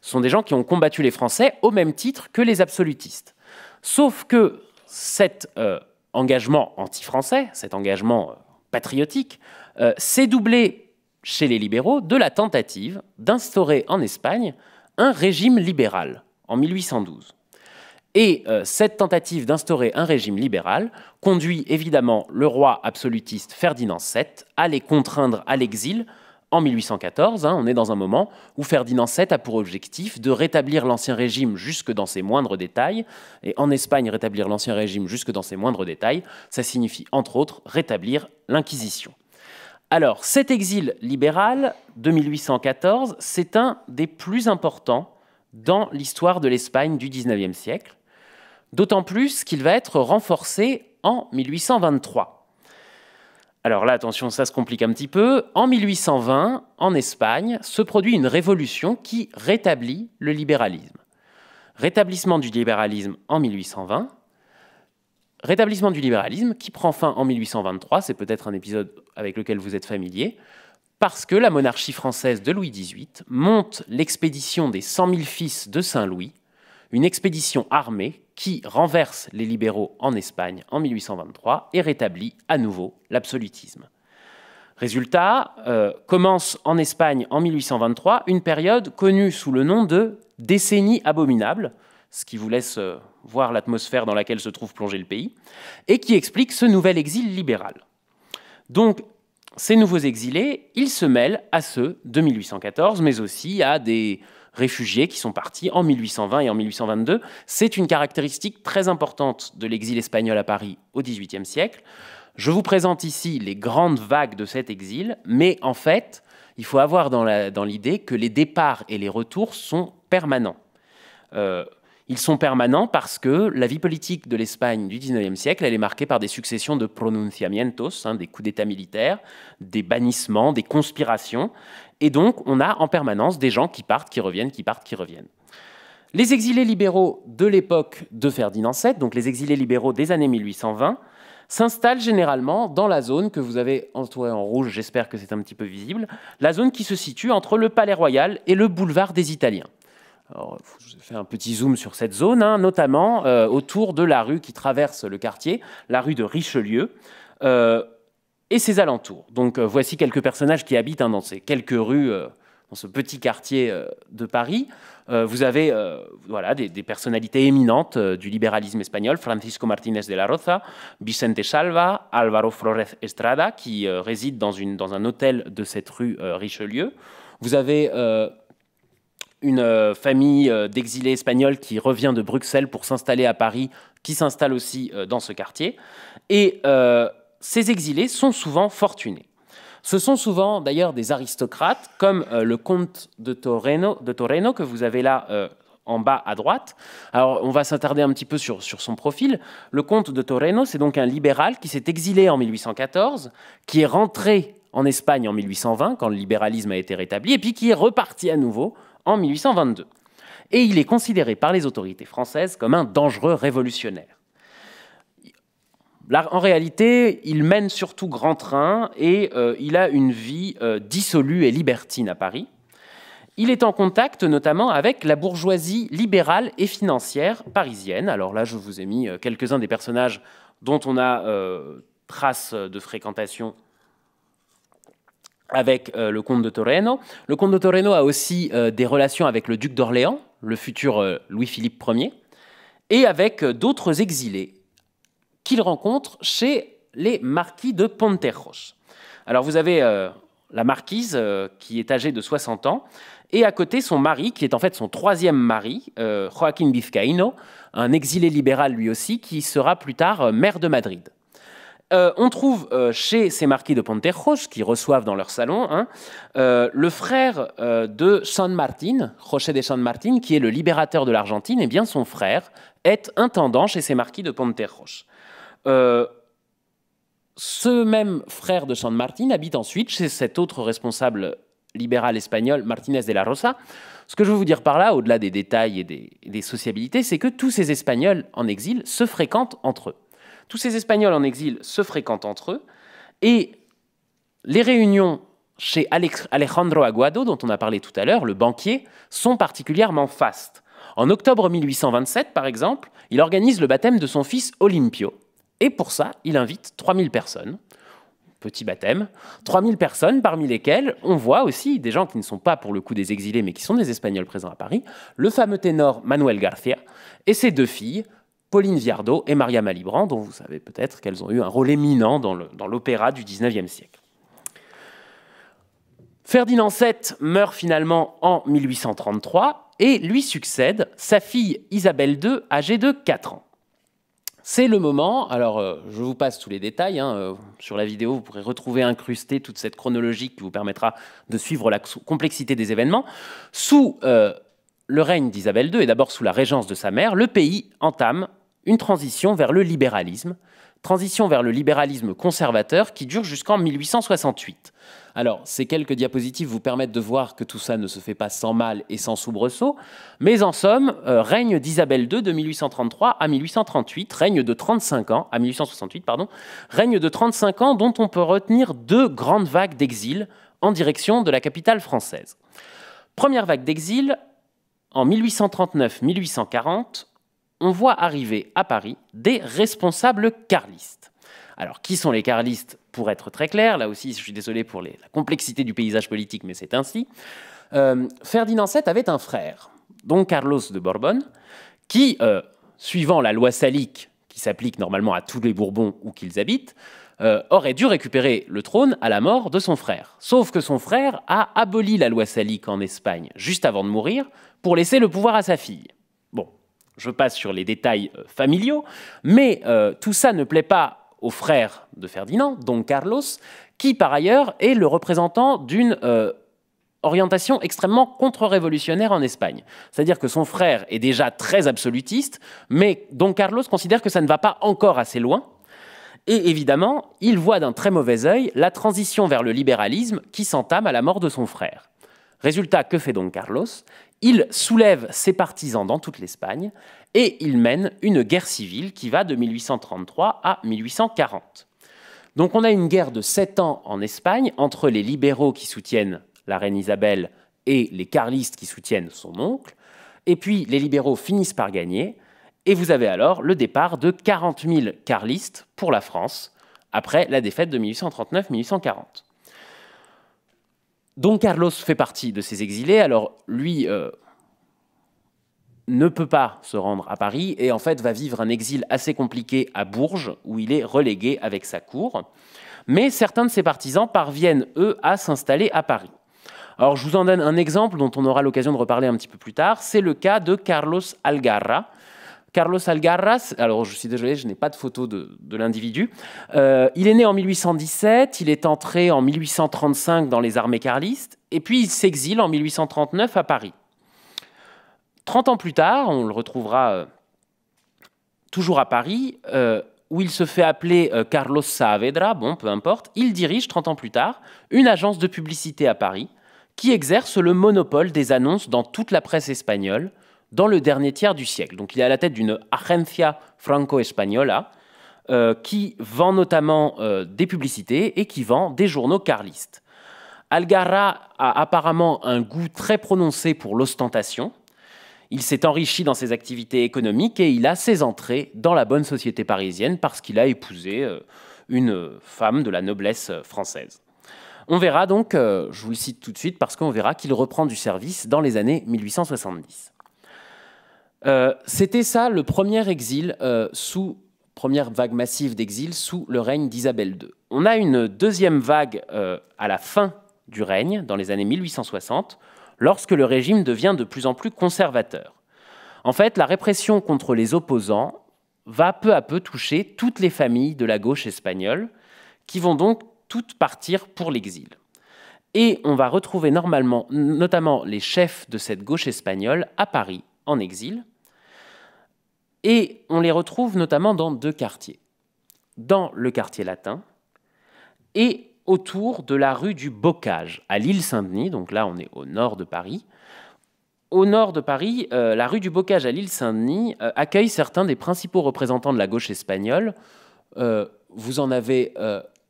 sont des gens qui ont combattu les Français au même titre que les absolutistes. Sauf que cet euh, engagement anti-français, cet engagement euh, patriotique, euh, s'est doublé chez les libéraux de la tentative d'instaurer en Espagne un régime libéral en 1812. Et cette tentative d'instaurer un régime libéral conduit évidemment le roi absolutiste Ferdinand VII à les contraindre à l'exil en 1814, hein, on est dans un moment où Ferdinand VII a pour objectif de rétablir l'Ancien Régime jusque dans ses moindres détails. Et en Espagne, rétablir l'Ancien Régime jusque dans ses moindres détails, ça signifie entre autres rétablir l'Inquisition. Alors, cet exil libéral de 1814, c'est un des plus importants dans l'histoire de l'Espagne du XIXe siècle, d'autant plus qu'il va être renforcé en 1823. Alors là, attention, ça se complique un petit peu. En 1820, en Espagne, se produit une révolution qui rétablit le libéralisme. Rétablissement du libéralisme en 1820. Rétablissement du libéralisme qui prend fin en 1823, c'est peut-être un épisode avec lequel vous êtes familier, parce que la monarchie française de Louis XVIII monte l'expédition des 100 000 fils de Saint-Louis une expédition armée qui renverse les libéraux en Espagne en 1823 et rétablit à nouveau l'absolutisme. Résultat, euh, commence en Espagne en 1823 une période connue sous le nom de décennie abominable, ce qui vous laisse euh, voir l'atmosphère dans laquelle se trouve plongé le pays, et qui explique ce nouvel exil libéral. Donc, ces nouveaux exilés, ils se mêlent à ceux de 1814, mais aussi à des réfugiés qui sont partis en 1820 et en 1822. C'est une caractéristique très importante de l'exil espagnol à Paris au XVIIIe siècle. Je vous présente ici les grandes vagues de cet exil, mais en fait, il faut avoir dans l'idée que les départs et les retours sont permanents. Euh, ils sont permanents parce que la vie politique de l'Espagne du XIXe siècle, elle est marquée par des successions de pronunciamientos, hein, des coups d'État militaires, des bannissements, des conspirations. Et donc, on a en permanence des gens qui partent, qui reviennent, qui partent, qui reviennent. Les exilés libéraux de l'époque de Ferdinand VII, donc les exilés libéraux des années 1820, s'installent généralement dans la zone que vous avez entourée en rouge, j'espère que c'est un petit peu visible, la zone qui se situe entre le Palais Royal et le boulevard des Italiens. Alors, je fais un petit zoom sur cette zone, hein, notamment euh, autour de la rue qui traverse le quartier, la rue de Richelieu. Euh, et ses alentours. Donc euh, voici quelques personnages qui habitent hein, dans ces quelques rues, euh, dans ce petit quartier euh, de Paris. vous avez voilà, des, personnalités éminentes du libéralisme espagnol, Francisco Martínez de la Roza, Vicente Salva, Álvaro Flores Estrada, qui réside dans, une, dans un hôtel de cette rue Richelieu. Vous avez une famille d'exilés espagnols qui revient de Bruxelles pour s'installer à Paris, qui s'installe aussi dans ce quartier. Et ces exilés sont souvent fortunés. Ce sont souvent d'ailleurs des aristocrates, comme euh, le comte de Torreno, que vous avez là euh, en bas à droite. Alors on va s'attarder un petit peu sur, sur son profil. Le comte de Torreno, c'est donc un libéral qui s'est exilé en 1814, qui est rentré en Espagne en 1820, quand le libéralisme a été rétabli, et puis qui est reparti à nouveau en 1822. Et il est considéré par les autorités françaises comme un dangereux révolutionnaire en réalité, il mène surtout grand train et euh, il a une vie euh, dissolue et libertine à Paris. Il est en contact notamment avec la bourgeoisie libérale et financière parisienne. Alors là, je vous ai mis euh, quelques-uns des personnages dont on a trace de fréquentation avec le comte de Torreno. Le comte de Torreno a aussi des relations avec le duc d'Orléans, le futur Louis-Philippe Ier, et avec d'autres exilés qu'il rencontre chez les marquis de Ponteros. Alors vous avez euh, la marquise euh, qui est âgée de 60 ans et à côté son mari qui est en fait son troisième mari, euh, Joaquín un exilé libéral lui aussi qui sera plus tard maire de Madrid. on trouve chez ces marquis de Ponteros, qui reçoivent dans leur salon, hein, le frère de San Martín, José de San Martín, qui est le libérateur de l'Argentine, et eh bien son frère est intendant chez ces marquis de Ponteros. Euh, ce même frère de San Martin habite ensuite chez cet autre responsable libéral espagnol, Martinez de la Rosa. Ce que je veux vous dire par là, au-delà des détails et des, des sociabilités, c'est que tous ces Espagnols en exil se fréquentent entre eux. Tous ces Espagnols en exil se fréquentent entre eux, et les réunions chez Alejandro Aguado, dont on a parlé tout à l'heure, le banquier, sont particulièrement fastes. En octobre 1827, par exemple, il organise le baptême de son fils Olimpio, et pour ça, il invite 3000 personnes, petit baptême, 3000 personnes parmi lesquelles on voit aussi des gens qui ne sont pas pour le coup des exilés mais qui sont des Espagnols présents à Paris, le fameux ténor Manuel Garcia et ses deux filles, Pauline Viardot et Maria Malibran, dont vous savez peut-être qu'elles ont eu un rôle éminent dans l'opéra du XIXe siècle. Ferdinand VII meurt finalement en 1833 et lui succède sa fille Isabelle II, âgée de 4 ans. C'est le moment, alors euh, je vous passe tous les détails, hein, euh, sur la vidéo vous pourrez retrouver incrustée toute cette chronologie qui vous permettra de suivre la complexité des événements. Sous euh, le règne d'Isabelle II et d'abord sous la régence de sa mère, le pays entame une transition vers le libéralisme, transition vers le libéralisme conservateur qui dure jusqu'en 1868. Alors, ces quelques diapositives vous permettent de voir que tout ça ne se fait pas sans mal et sans soubresaut, mais en somme, euh, règne d'Isabelle II de 1833 à 1838, règne de 35 ans, à 1868, pardon, règne de 35 ans dont on peut retenir deux grandes vagues d'exil en direction de la capitale française. Première vague d'exil, en 1839-1840, on voit arriver à Paris des responsables carlistes. Alors, qui sont les carlistes Pour être très clair, là aussi, je suis désolé pour la complexité du paysage politique, mais c'est ainsi. Euh, Ferdinand VII avait un frère, dont Carlos de Bourbon, qui, euh, suivant la loi salique qui s'applique normalement à tous les Bourbons où qu'ils habitent, euh, aurait dû récupérer le trône à la mort de son frère. Sauf que son frère a aboli la loi salique en Espagne juste avant de mourir pour laisser le pouvoir à sa fille je passe sur les détails euh, familiaux, mais euh, tout ça ne plaît pas au frère de Ferdinand, Don Carlos, qui par ailleurs est le représentant d'une euh, orientation extrêmement contre-révolutionnaire en Espagne. C'est-à-dire que son frère est déjà très absolutiste, mais Don Carlos considère que ça ne va pas encore assez loin. Et évidemment, il voit d'un très mauvais œil la transition vers le libéralisme qui s'entame à la mort de son frère. Résultat, que fait Don Carlos il soulève ses partisans dans toute l'Espagne et il mène une guerre civile qui va de 1833 à 1840. Donc on a une guerre de 7 ans en Espagne entre les libéraux qui soutiennent la reine Isabelle et les carlistes qui soutiennent son oncle. Et puis les libéraux finissent par gagner. Et vous avez alors le départ de 40 000 carlistes pour la France après la défaite de 1839-1840. Don Carlos fait partie de ces exilés. Alors lui euh, ne peut pas se rendre à Paris et en fait va vivre un exil assez compliqué à Bourges où il est relégué avec sa cour. Mais certains de ses partisans parviennent, eux, à s'installer à Paris. Alors je vous en donne un exemple dont on aura l'occasion de reparler un petit peu plus tard. C'est le cas de Carlos Algarra, Carlos Algarras, alors je suis désolé, je n'ai pas de photo de, l'individu. Euh, il est né en 1817, il est entré en 1835 dans les armées carlistes, et puis il s'exile en 1839 à Paris. 30 ans plus tard, on le retrouvera euh, toujours à Paris, euh, où il se fait appeler Carlos Saavedra, bon, peu importe, il dirige 30 ans plus tard une agence de publicité à Paris qui exerce le monopole des annonces dans toute la presse espagnole dans le dernier tiers du siècle. Donc il est à la tête d'une agencia franco-espagnola euh, qui vend notamment euh, des publicités et qui vend des journaux carlistes. Algarra a apparemment un goût très prononcé pour l'ostentation. Il s'est enrichi dans ses activités économiques et il a ses entrées dans la bonne société parisienne parce qu'il a épousé euh, une femme de la noblesse française. On verra donc, je vous le cite tout de suite parce qu'on verra qu'il reprend du service dans les années 1870. Euh, c'était ça le premier exil euh, sous première vague massive d'exil sous le règne d'Isabelle II. On a une deuxième vague euh, à la fin du règne, dans les années 1860, lorsque le régime devient de plus en plus conservateur. En fait, la répression contre les opposants va peu à peu toucher toutes les familles de la gauche espagnole, qui vont donc toutes partir pour l'exil. Et on va retrouver normalement, notamment les chefs de cette gauche espagnole à Paris, en exil. Et on les retrouve notamment dans deux quartiers. Dans le quartier latin et autour de la rue du Bocage, à l'île Saint-Denis, donc là on est au nord de Paris. Au nord de Paris, euh, la rue du Bocage à l'île Saint-Denis euh, accueille certains des principaux représentants de la gauche espagnole. Euh, vous en avez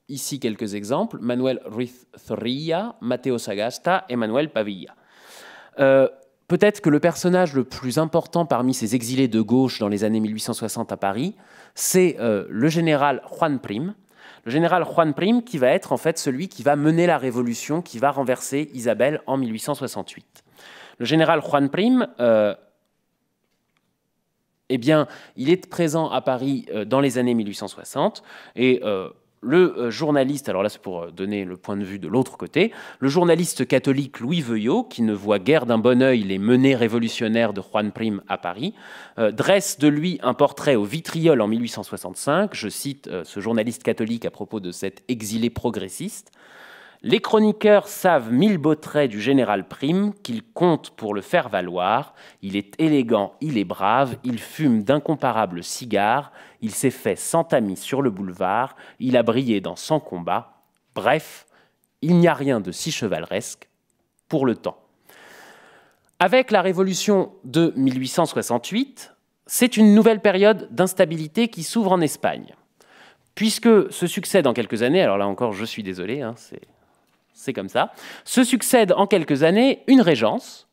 ici quelques exemples, Manuel Ruiz Mateo Sagasta et Manuel Pavilla. Peut-être que le personnage le plus important parmi ces exilés de gauche dans les années 1860 à Paris, c'est euh, le général Juan Prim. Le général Juan Prim qui va être en fait celui qui va mener la révolution, qui va renverser Isabelle en 1868. Le général Juan Prim, euh, eh bien, il est présent à Paris euh, dans les années 1860 et le euh, journaliste, alors là c'est pour euh, donner le point de vue de l'autre côté, le journaliste catholique Louis Veuillot, qui ne voit guère d'un bon oeil les menées révolutionnaires de Juan Prim à Paris, euh, dresse de lui un portrait au vitriol en 1865. Je cite ce journaliste catholique à propos de cet exilé progressiste. Les chroniqueurs savent mille beaux traits du général Prime qu'il compte pour le faire valoir. Il est élégant, il est brave, il fume d'incomparables cigares, il s'est fait sans amis sur le boulevard, il a brillé dans 100 combats. Bref, il n'y a rien de si chevaleresque pour le temps. Avec la révolution de 1868, c'est une nouvelle période d'instabilité qui s'ouvre en Espagne. Puisque se succède en quelques années, alors là encore je suis désolé, hein, c'est comme ça, se succède en quelques années une régence,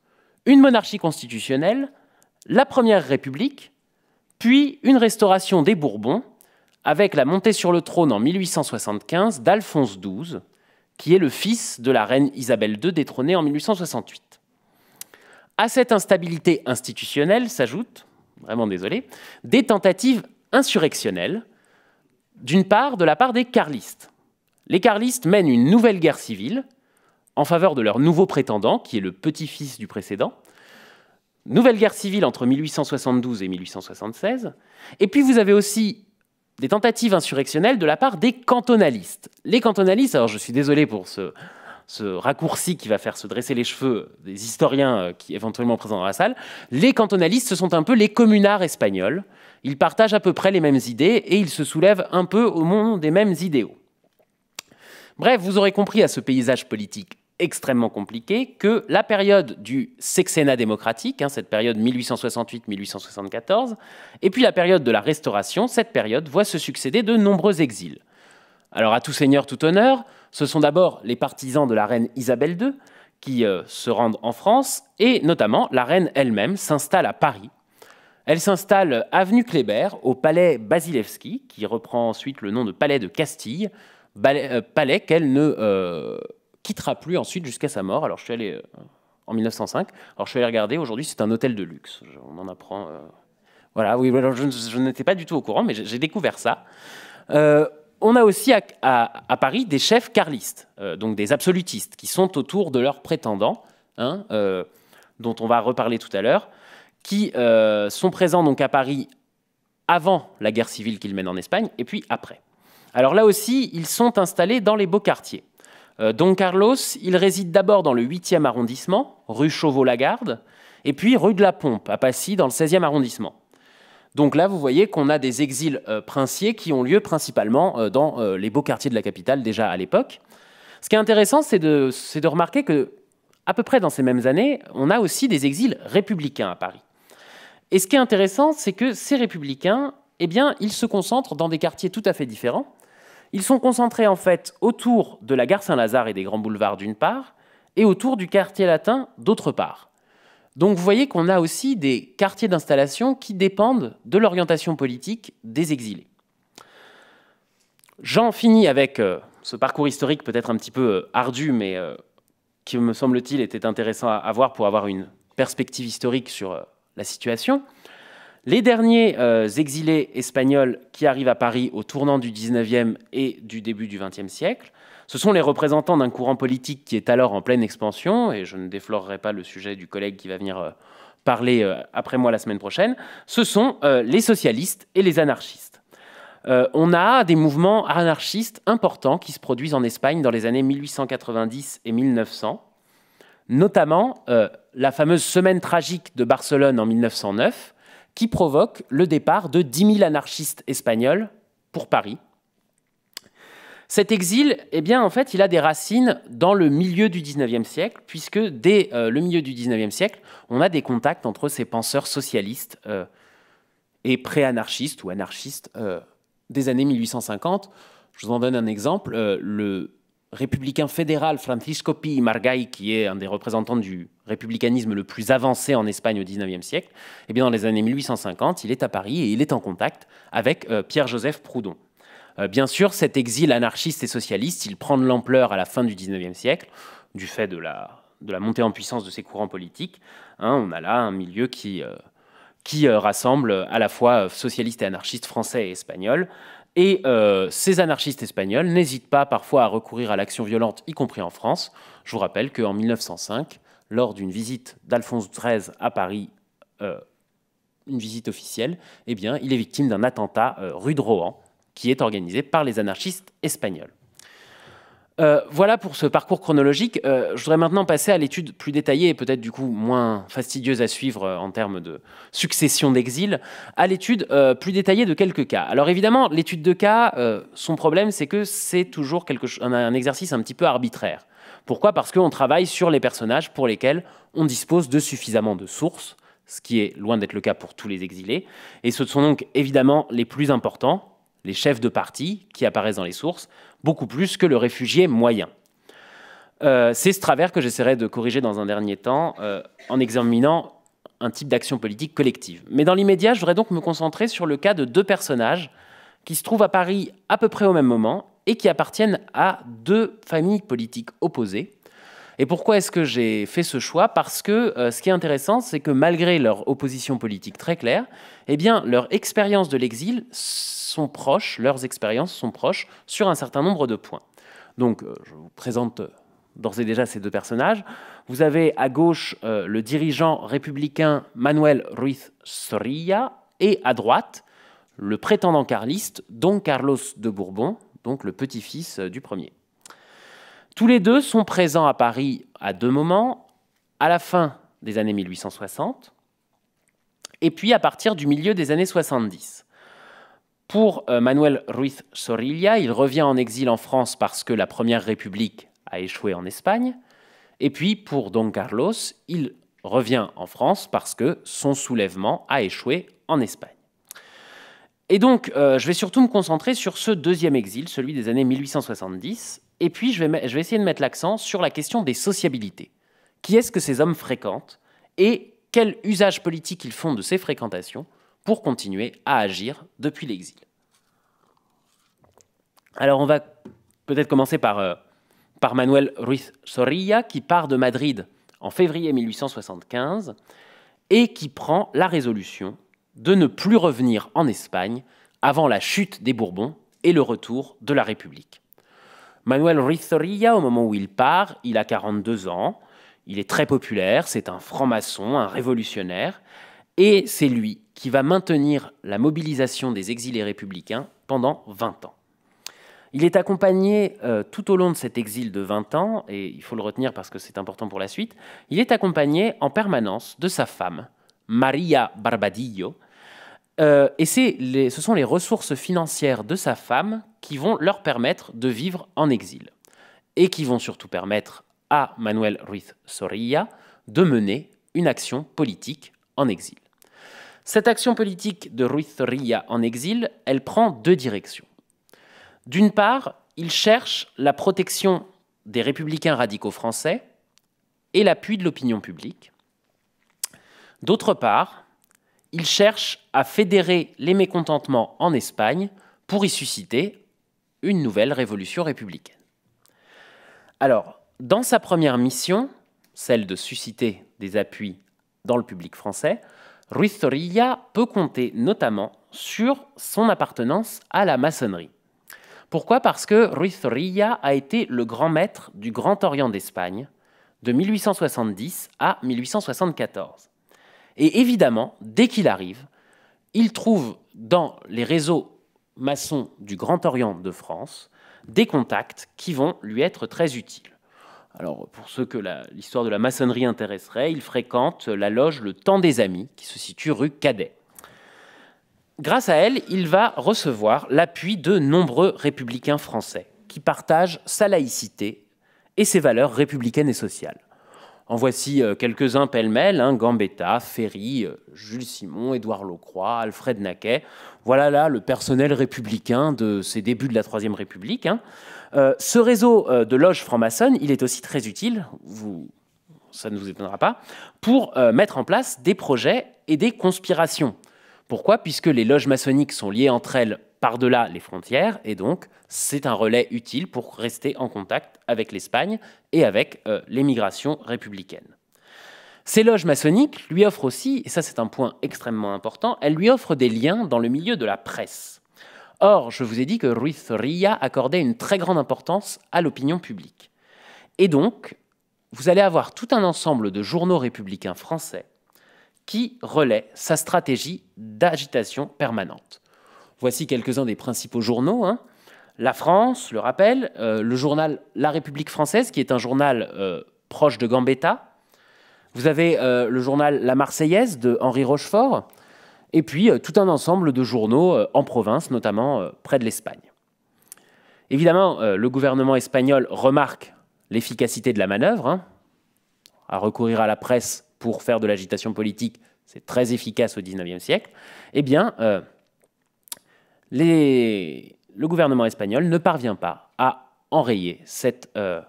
une monarchie constitutionnelle, la Première République, puis une restauration des Bourbons avec la montée sur le trône en 1875 d'Alphonse XII, qui est le fils de la reine Isabelle II détrônée en 1868. À cette instabilité institutionnelle s'ajoutent, vraiment désolé, des tentatives insurrectionnelles, d'une part de la part des carlistes. Les carlistes mènent une nouvelle guerre civile en faveur de leur nouveau prétendant, qui est le petit-fils du précédent, nouvelle guerre civile entre 1872 et 1876. Et puis vous avez aussi des tentatives insurrectionnelles de la part des cantonalistes. Les cantonalistes, alors je suis désolé pour ce, ce raccourci qui va faire se dresser les cheveux des historiens euh, qui éventuellement présents dans la salle, les cantonalistes, ce sont un peu les communards espagnols. Ils partagent à peu près les mêmes idées et ils se soulèvent un peu au monde des mêmes idéaux. Bref, vous aurez compris à ce paysage politique extrêmement compliqué que la période du sexénat démocratique, hein, cette période 1868-1874, et puis la période de la Restauration, cette période voit se succéder de nombreux exils. Alors à tout seigneur, tout honneur, ce sont d'abord les partisans de la reine Isabelle II qui euh, se rendent en France, et notamment la reine elle-même s'installe à Paris. Elle s'installe avenue Kléber au palais Basilewski, qui reprend ensuite le nom de palais de Castille, euh, palais, qu'elle ne... Euh, quittera plus ensuite jusqu'à sa mort. Alors je suis allé euh, en 1905. Alors je suis allé regarder. Aujourd'hui, c'est un hôtel de luxe. On en apprend. Euh, voilà. Oui. je, n'étais pas du tout au courant, mais j'ai découvert ça. Euh, on a aussi à, Paris des chefs carlistes, donc des absolutistes, qui sont autour de leurs prétendants, hein, dont on va reparler tout à l'heure, qui sont présents donc à Paris avant la guerre civile qu'ils mènent en Espagne et puis après. Alors là aussi, ils sont installés dans les beaux quartiers. Euh, Don Carlos, il réside d'abord dans le 8e arrondissement, rue Chauveau-Lagarde, et puis rue de la Pompe, à Passy, dans le 16e arrondissement. Donc là, vous voyez qu'on a des exils euh, princiers qui ont lieu principalement euh, dans les beaux quartiers de la capitale déjà à l'époque. Ce qui est intéressant, c'est de, de, remarquer que, à peu près dans ces mêmes années, on a aussi des exils républicains à Paris. Et ce qui est intéressant, c'est que ces républicains, eh bien, ils se concentrent dans des quartiers tout à fait différents, ils sont concentrés en fait autour de la gare Saint-Lazare et des grands boulevards d'une part, et autour du quartier latin d'autre part. Donc vous voyez qu'on a aussi des quartiers d'installation qui dépendent de l'orientation politique des exilés. J'en finis avec euh, ce parcours historique peut-être un petit peu euh, ardu, mais euh, qui me semble-t-il était intéressant à avoir pour avoir une perspective historique sur la situation. Les derniers euh, exilés espagnols qui arrivent à Paris au tournant du 19e et du début du 20e siècle, ce sont les représentants d'un courant politique qui est alors en pleine expansion, et je ne déflorerai pas le sujet du collègue qui va venir euh, parler euh, après moi la semaine prochaine, ce sont les socialistes et les anarchistes. on a des mouvements anarchistes importants qui se produisent en Espagne dans les années 1890 et 1900, notamment la fameuse semaine tragique de Barcelone en 1909, qui provoque le départ de 10 000 anarchistes espagnols pour Paris. Cet exil, eh bien, en fait, il a des racines dans le milieu du 19e siècle, puisque dès euh, le milieu du 19e siècle, on a des contacts entre ces penseurs socialistes euh, et pré-anarchistes ou anarchistes euh, des années 1850. Je vous en donne un exemple. le républicain fédéral Francisco Pi Margay, qui est un des représentants du républicanisme le plus avancé en Espagne au XIXe siècle, eh bien dans les années 1850, il est à Paris et il est en contact avec euh, Pierre-Joseph Proudhon. Euh, bien sûr, cet exil anarchiste et socialiste, il prend de l'ampleur à la fin du XIXe siècle, du fait de la, montée en puissance de ces courants politiques. Hein. on a là un milieu qui euh, rassemble à la fois socialistes et anarchistes français et espagnols. Et euh, ces anarchistes espagnols n'hésitent pas parfois à recourir à l'action violente, y compris en France. Je vous rappelle qu'en 1905, lors d'une visite d'Alphonse XIII à Paris, euh, une visite officielle, eh bien, il est victime d'un attentat euh, rue de Rohan qui est organisé par les anarchistes espagnols. Euh, voilà pour ce parcours chronologique. Euh, je voudrais maintenant passer à l'étude plus détaillée et peut-être du coup moins fastidieuse à suivre euh, en termes de succession d'exil, à l'étude plus détaillée de quelques cas. Alors évidemment, l'étude de cas, son problème, c'est que c'est toujours quelque un, un exercice un petit peu arbitraire. Pourquoi Parce qu'on travaille sur les personnages pour lesquels on dispose de suffisamment de sources, ce qui est loin d'être le cas pour tous les exilés. Et ce sont donc évidemment les plus importants, les chefs de parti qui apparaissent dans les sources, beaucoup plus que le réfugié moyen. Euh, c'est ce travers que j'essaierai de corriger dans un dernier temps euh, en examinant un type d'action politique collective. Mais dans l'immédiat, je voudrais donc me concentrer sur le cas de deux personnages qui se trouvent à Paris à peu près au même moment et qui appartiennent à deux familles politiques opposées, et pourquoi est-ce que j'ai fait ce choix Parce que euh, ce qui est intéressant, c'est que malgré leur opposition politique très claire, eh bien, leur expérience de l'exil sont proches, leurs expériences sont proches sur un certain nombre de points. Donc, euh, je vous présente euh, d'ores et déjà ces deux personnages. Vous avez à gauche le dirigeant républicain Manuel Ruiz Soria et à droite le prétendant carliste Don Carlos de Bourbon, donc le petit-fils du premier. Tous les deux sont présents à Paris à deux moments, à la fin des années 1860 et puis à partir du milieu des années 70. Pour euh, Manuel Ruiz Sorilla, il revient en exil en France parce que la Première République a échoué en Espagne. Et puis pour Don Carlos, il revient en France parce que son soulèvement a échoué en Espagne. Et donc, euh, je vais surtout me concentrer sur ce deuxième exil, celui des années 1870, et puis, je vais, essayer de mettre l'accent sur la question des sociabilités. Qui est-ce que ces hommes fréquentent et quel usage politique ils font de ces fréquentations pour continuer à agir depuis l'exil. Alors, on va peut-être commencer par, euh, Manuel Ruiz Sorria, qui part de Madrid en février 1875 et qui prend la résolution de ne plus revenir en Espagne avant la chute des Bourbons et le retour de la République. Manuel Rizorilla, au moment où il part, il a 42 ans, il est très populaire, c'est un franc-maçon, un révolutionnaire, et c'est lui qui va maintenir la mobilisation des exilés républicains pendant 20 ans. Il est accompagné euh, tout au long de cet exil de 20 ans, et il faut le retenir parce que c'est important pour la suite, il est accompagné en permanence de sa femme, Maria Barbadillo, euh, et ce sont les ressources financières de sa femme qui vont leur permettre de vivre en exil et qui vont surtout permettre à Manuel Ruiz sorilla de mener une action politique en exil. Cette action politique de Ruiz sorilla en exil, elle prend deux directions. D'une part, il cherche la protection des républicains radicaux français et l'appui de l'opinion publique. D'autre part, il cherche à fédérer les mécontentements en Espagne pour y susciter une nouvelle révolution républicaine. Alors, dans sa première mission, celle de susciter des appuis dans le public français, Ruiz Torilla peut compter notamment sur son appartenance à la maçonnerie. Pourquoi Parce que Ruiz Torilla a été le grand maître du Grand Orient d'Espagne de 1870 à 1874. Et évidemment, dès qu'il arrive, il trouve dans les réseaux maçons du Grand Orient de France des contacts qui vont lui être très utiles. Alors, pour ceux que l'histoire de la maçonnerie intéresserait, il fréquente la loge Le Temps des Amis, qui se situe rue Cadet. Grâce à elle, il va recevoir l'appui de nombreux républicains français qui partagent sa laïcité et ses valeurs républicaines et sociales. En voici euh, quelques-uns pêle-mêle, hein, Gambetta, Ferry, euh, Jules Simon, Édouard Locroix, Alfred Naquet. Voilà là le personnel républicain de ces débuts de la Troisième République. Hein. Euh, ce réseau de loges franc-maçonnes, il est aussi très utile, vous, ça ne vous étonnera pas, pour mettre en place des projets et des conspirations. Pourquoi Puisque les loges maçonniques sont liées entre elles par-delà les frontières, et donc c'est un relais utile pour rester en contact avec l'Espagne et avec euh, l'émigration républicaine. Ces loges maçonniques lui offrent aussi, et ça c'est un point extrêmement important, elles lui offrent des liens dans le milieu de la presse. Or, je vous ai dit que Ruiz Ria accordait une très grande importance à l'opinion publique. Et donc, vous allez avoir tout un ensemble de journaux républicains français qui relaient sa stratégie d'agitation permanente. Voici quelques-uns des principaux journaux. Hein. La France, le rappel, euh, le journal La République française, qui est un journal euh, proche de Gambetta. Vous avez euh, le journal La Marseillaise de Henri Rochefort. Et puis tout un ensemble de journaux en province, notamment près de l'Espagne. Évidemment, le gouvernement espagnol remarque l'efficacité de la manœuvre. Hein. À recourir à la presse pour faire de l'agitation politique, c'est très efficace au XIXe siècle. Eh bien, le gouvernement espagnol ne parvient pas à enrayer cette euh,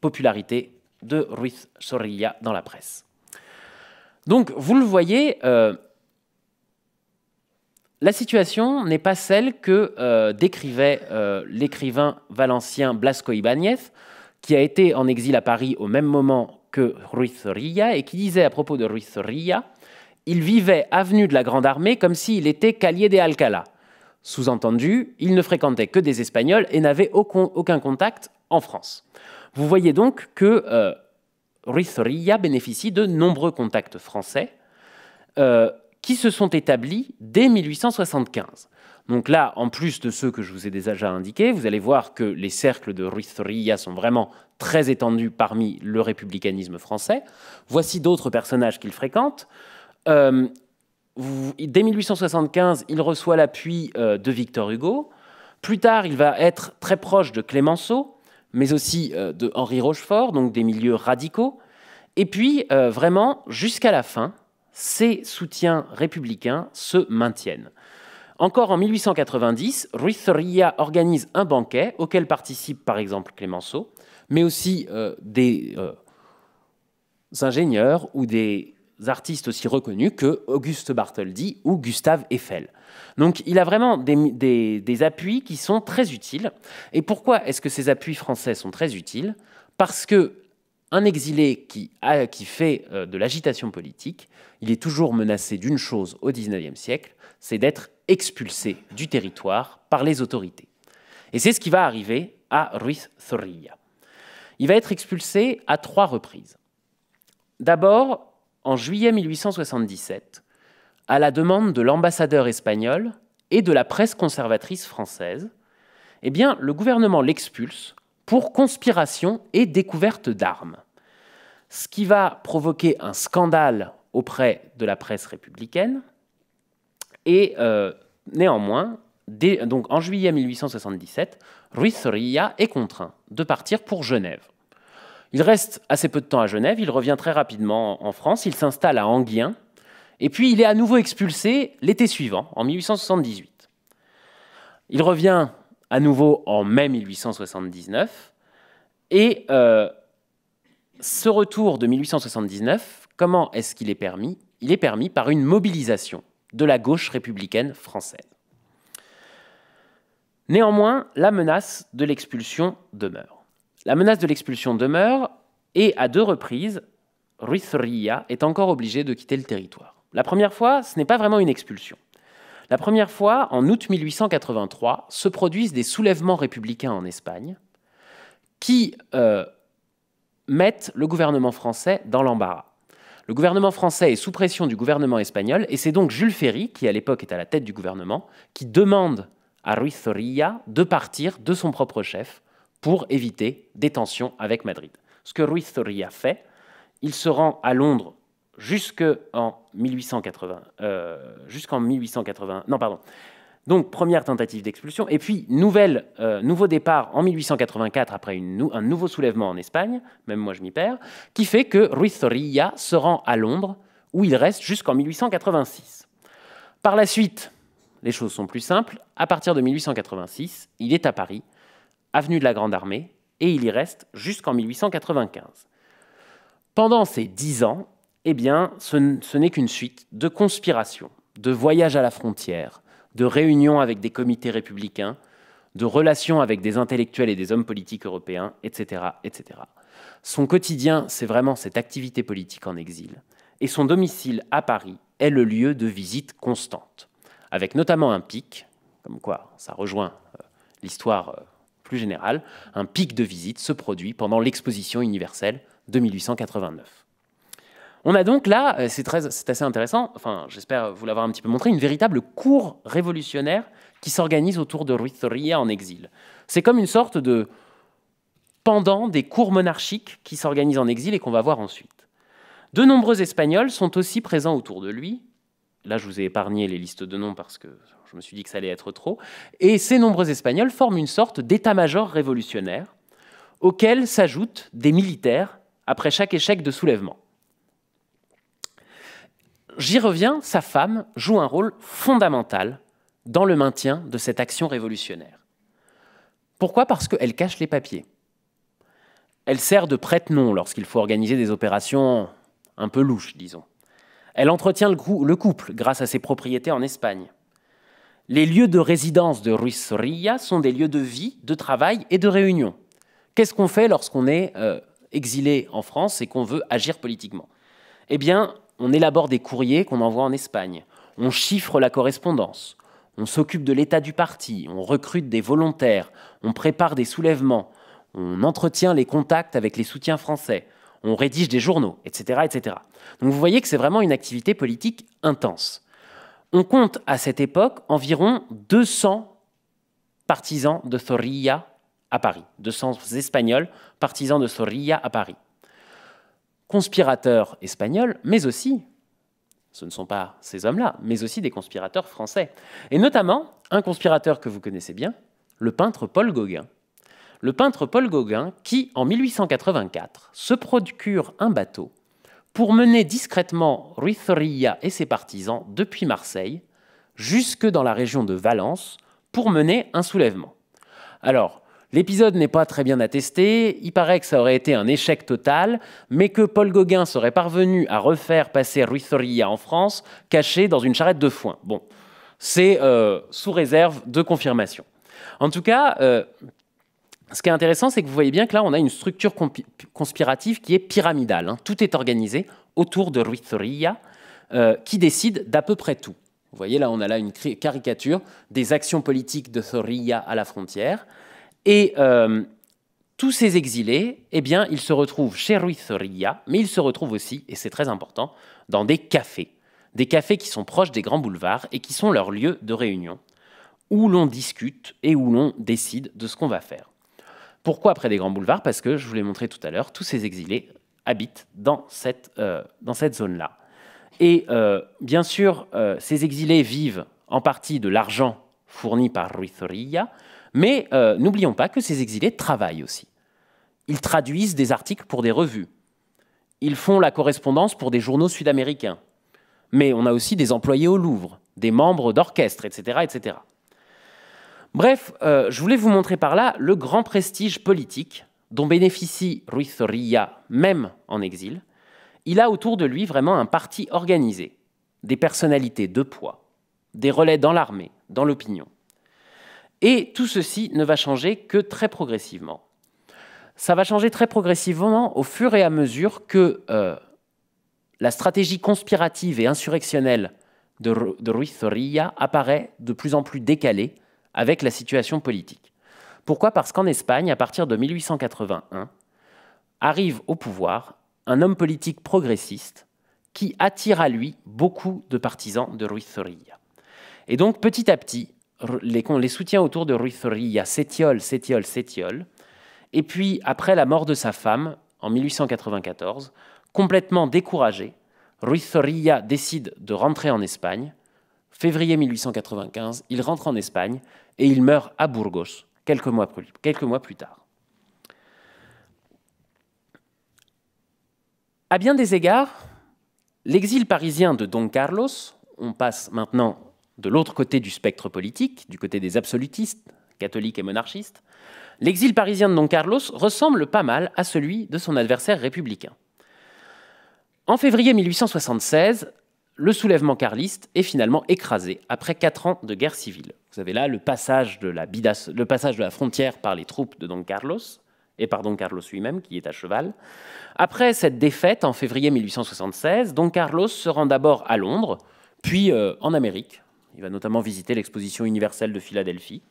popularité de Ruiz Sorilla dans la presse. Donc, vous le voyez, euh, la situation n'est pas celle que euh, décrivait l'écrivain valencien Blasco Ibáñez, qui a été en exil à Paris au même moment que Ruiz Sorilla et qui disait à propos de Ruiz Sorilla il vivait avenue de la Grande Armée comme s'il était Calier des Alcalá. Sous-entendu, il ne fréquentait que des Espagnols et n'avait aucun, contact en France. Vous voyez donc que euh, bénéficie de nombreux contacts français euh, qui se sont établis dès 1875. Donc là, en plus de ceux que je vous ai déjà indiqués, vous allez voir que les cercles de Rizorilla sont vraiment très étendus parmi le républicanisme français. Voici d'autres personnages qu'il fréquente. Euh, dès 1875, il reçoit l'appui euh, de Victor Hugo. Plus tard, il va être très proche de Clémenceau, mais aussi euh, de Henri Rochefort, donc des milieux radicaux. Et puis, euh, vraiment, jusqu'à la fin, ses soutiens républicains se maintiennent. Encore en 1890, ruiz organise un banquet auquel participe par exemple Clémenceau, mais aussi des ingénieurs ou des artistes aussi reconnus que Auguste Bartholdi ou Gustave Eiffel. Donc il a vraiment des, appuis qui sont très utiles. Et pourquoi est-ce que ces appuis français sont très utiles Parce que un exilé qui, qui fait euh, de l'agitation politique, il est toujours menacé d'une chose au XIXe siècle, c'est d'être expulsé du territoire par les autorités. Et c'est ce qui va arriver à Ruiz Zorrilla. Il va être expulsé à trois reprises. D'abord, en juillet 1877, à la demande de l'ambassadeur espagnol et de la presse conservatrice française, eh bien, le gouvernement l'expulse pour conspiration et découverte d'armes, ce qui va provoquer un scandale auprès de la presse républicaine. Et euh, néanmoins, donc en juillet 1877, Ruiz Soria est contraint de partir pour Genève. Il reste assez peu de temps à Genève, il revient très rapidement en France, il s'installe à Anguien, et puis il est à nouveau expulsé l'été suivant, en 1878. Il revient à nouveau en mai 1879, et euh, ce retour de 1879, comment est-ce qu'il est permis Il est permis par une mobilisation de la gauche républicaine française. Néanmoins, la menace de l'expulsion demeure. La menace de l'expulsion demeure et à deux reprises, Ria est encore obligé de quitter le territoire. La première fois, ce n'est pas vraiment une expulsion. La première fois, en août 1883, se produisent des soulèvements républicains en Espagne qui euh, mettent le gouvernement français dans l'embarras. Le gouvernement français est sous pression du gouvernement espagnol et c'est donc Jules Ferry, qui à l'époque est à la tête du gouvernement, qui demande à Ruiz Zorilla de partir de son propre chef pour éviter des tensions avec Madrid. Ce que Ruiz Torilla fait, il se rend à Londres euh, jusqu'en 1880, jusqu'en 1880, non pardon. Donc première tentative d'expulsion, et puis euh, nouveau départ en 1884 après un nouveau soulèvement en Espagne, même moi je m'y perds, qui fait que Ruiz Torilla se rend à Londres où il reste jusqu'en 1886. Par la suite, les choses sont plus simples. À partir de 1886, il est à Paris avenue de la Grande Armée, et il y reste jusqu'en 1895. Pendant ces dix ans, eh bien, ce n'est qu'une suite de conspirations, de voyages à la frontière, de réunions avec des comités républicains, de relations avec des intellectuels et des hommes politiques européens, etc. etc. Son quotidien, c'est vraiment cette activité politique en exil, et son domicile à Paris est le lieu de visites constantes, avec notamment un pic, comme quoi ça rejoint euh, l'histoire euh, plus général, un pic de visite se produit pendant l'exposition universelle de 1889. On a donc là, euh, c'est assez intéressant, enfin j'espère vous l'avoir un petit peu montré, une véritable cour révolutionnaire qui s'organise autour de ruiz en exil. C'est comme une sorte de pendant des cours monarchiques qui s'organisent en exil et qu'on va voir ensuite. De nombreux Espagnols sont aussi présents autour de lui, Là, je vous ai épargné les listes de noms parce que je me suis dit que ça allait être trop. Et ces nombreux Espagnols forment une sorte d'état-major révolutionnaire auquel s'ajoutent des militaires après chaque échec de soulèvement. J'y reviens, sa femme joue un rôle fondamental dans le maintien de cette action révolutionnaire. Pourquoi Parce qu'elle cache les papiers. Elle sert de prête-nom lorsqu'il faut organiser des opérations un peu louches, disons. Elle entretient le, couple grâce à ses propriétés en Espagne. Les lieux de résidence de Ruiz sont des lieux de vie, de travail et de réunion. Qu'est-ce qu'on fait lorsqu'on est euh, exilé en France et qu'on veut agir politiquement Eh bien, on élabore des courriers qu'on envoie en Espagne. On chiffre la correspondance. On s'occupe de l'état du parti. On recrute des volontaires. On prépare des soulèvements. On entretient les contacts avec les soutiens français on rédige des journaux, etc. etc. Donc vous voyez que c'est vraiment une activité politique intense. On compte à cette époque environ 200 partisans de Zorrilla à Paris, 200 Espagnols partisans de Zorrilla à Paris. Conspirateurs espagnols, mais aussi, ce ne sont pas ces hommes-là, mais aussi des conspirateurs français. Et notamment, un conspirateur que vous connaissez bien, le peintre Paul Gauguin le peintre Paul Gauguin qui, en 1884, se procure un bateau pour mener discrètement Ruizorilla et ses partisans depuis Marseille jusque dans la région de Valence pour mener un soulèvement. Alors, l'épisode n'est pas très bien attesté, il paraît que ça aurait été un échec total, mais que Paul Gauguin serait parvenu à refaire passer Ruizorilla en France caché dans une charrette de foin. Bon, c'est euh, sous réserve de confirmation. En tout cas, euh, ce qui est intéressant, c'est que vous voyez bien que là, on a une structure conspirative qui est pyramidale. Hein. Tout est organisé autour de Ruiz euh, qui décide d'à peu près tout. Vous voyez, là, on a là une caricature des actions politiques de Zorilla à la frontière. Et euh, tous ces exilés, eh bien, ils se retrouvent chez Ruiz mais ils se retrouvent aussi, et c'est très important, dans des cafés. Des cafés qui sont proches des grands boulevards et qui sont leur lieu de réunion, où l'on discute et où l'on décide de ce qu'on va faire. Pourquoi près des grands boulevards Parce que, je vous l'ai montré tout à l'heure, tous ces exilés habitent dans cette, euh, cette zone-là. Et euh, bien sûr, euh, ces exilés vivent en partie de l'argent fourni par Ruizorilla, mais n'oublions pas que ces exilés travaillent aussi. Ils traduisent des articles pour des revues. Ils font la correspondance pour des journaux sud-américains. Mais on a aussi des employés au Louvre, des membres d'orchestre, etc., etc. Bref, euh, je voulais vous montrer par là le grand prestige politique dont bénéficie Ruiz Ria, même en exil. Il a autour de lui vraiment un parti organisé, des personnalités de poids, des relais dans l'armée, dans l'opinion. Et tout ceci ne va changer que très progressivement. Ça va changer très progressivement au fur et à mesure que euh, la stratégie conspirative et insurrectionnelle de, de Ruiz apparaît de plus en plus décalée avec la situation politique. Pourquoi Parce qu'en Espagne, à partir de 1881, arrive au pouvoir un homme politique progressiste qui attire à lui beaucoup de partisans de Ruiz Zorrilla. Et donc, petit à petit, les, les soutiens autour de Ruiz Zorrilla s'étiolent, s'étiolent, s'étiolent. Et puis, après la mort de sa femme, en 1894, complètement découragé, Ruiz Zorrilla décide de rentrer en Espagne Février 1895, il rentre en Espagne et il meurt à Burgos quelques mois plus, quelques mois plus tard. À bien des égards, l'exil parisien de Don Carlos, on passe maintenant de l'autre côté du spectre politique, du côté des absolutistes, catholiques et monarchistes, l'exil parisien de Don Carlos ressemble pas mal à celui de son adversaire républicain. En février 1876, le soulèvement carliste est finalement écrasé après quatre ans de guerre civile. Vous avez là le passage de la, frontière par les troupes de Don Carlos, et par Don Carlos lui-même, qui est à cheval. Après cette défaite, en février 1876, Don Carlos se rend d'abord à Londres, puis euh, en Amérique. Il va notamment visiter l'exposition universelle de Philadelphie.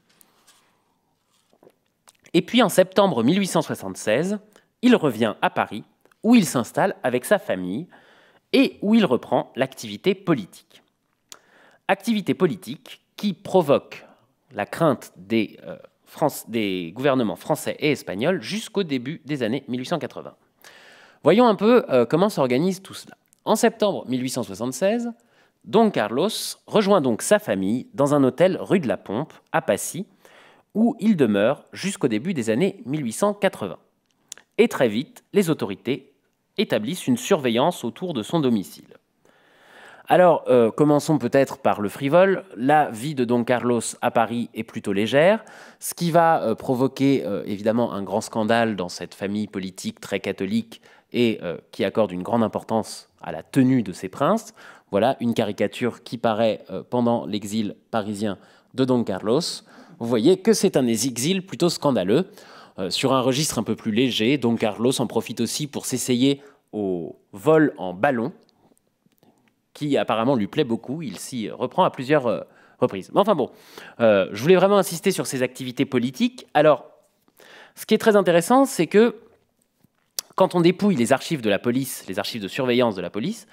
Et puis en septembre 1876, il revient à Paris, où il s'installe avec sa famille et où il reprend l'activité politique. Activité politique qui provoque la crainte des, euh, gouvernements français et espagnols jusqu'au début des années 1880. Voyons un peu euh, comment s'organise tout cela. En septembre 1876, Don Carlos rejoint donc sa famille dans un hôtel rue de la Pompe, à Passy, où il demeure jusqu'au début des années 1880. Et très vite, les autorités établissent une surveillance autour de son domicile. Alors, euh, commençons peut-être par le frivole. La vie de Don Carlos à Paris est plutôt légère, ce qui va euh, provoquer euh, évidemment un grand scandale dans cette famille politique très catholique et qui accorde une grande importance à la tenue de ses princes. Voilà une caricature qui paraît pendant l'exil parisien de Don Carlos. Vous voyez que c'est un exil plutôt scandaleux. Euh, sur un registre un peu plus léger, Don Carlos en profite aussi pour s'essayer au vol en ballon, qui apparemment lui plaît beaucoup. Il s'y reprend à plusieurs euh, reprises. Mais enfin bon, euh, je voulais vraiment insister sur ses activités politiques. Alors, ce qui est très intéressant, c'est que quand on dépouille les archives de la police, les archives de surveillance de la police,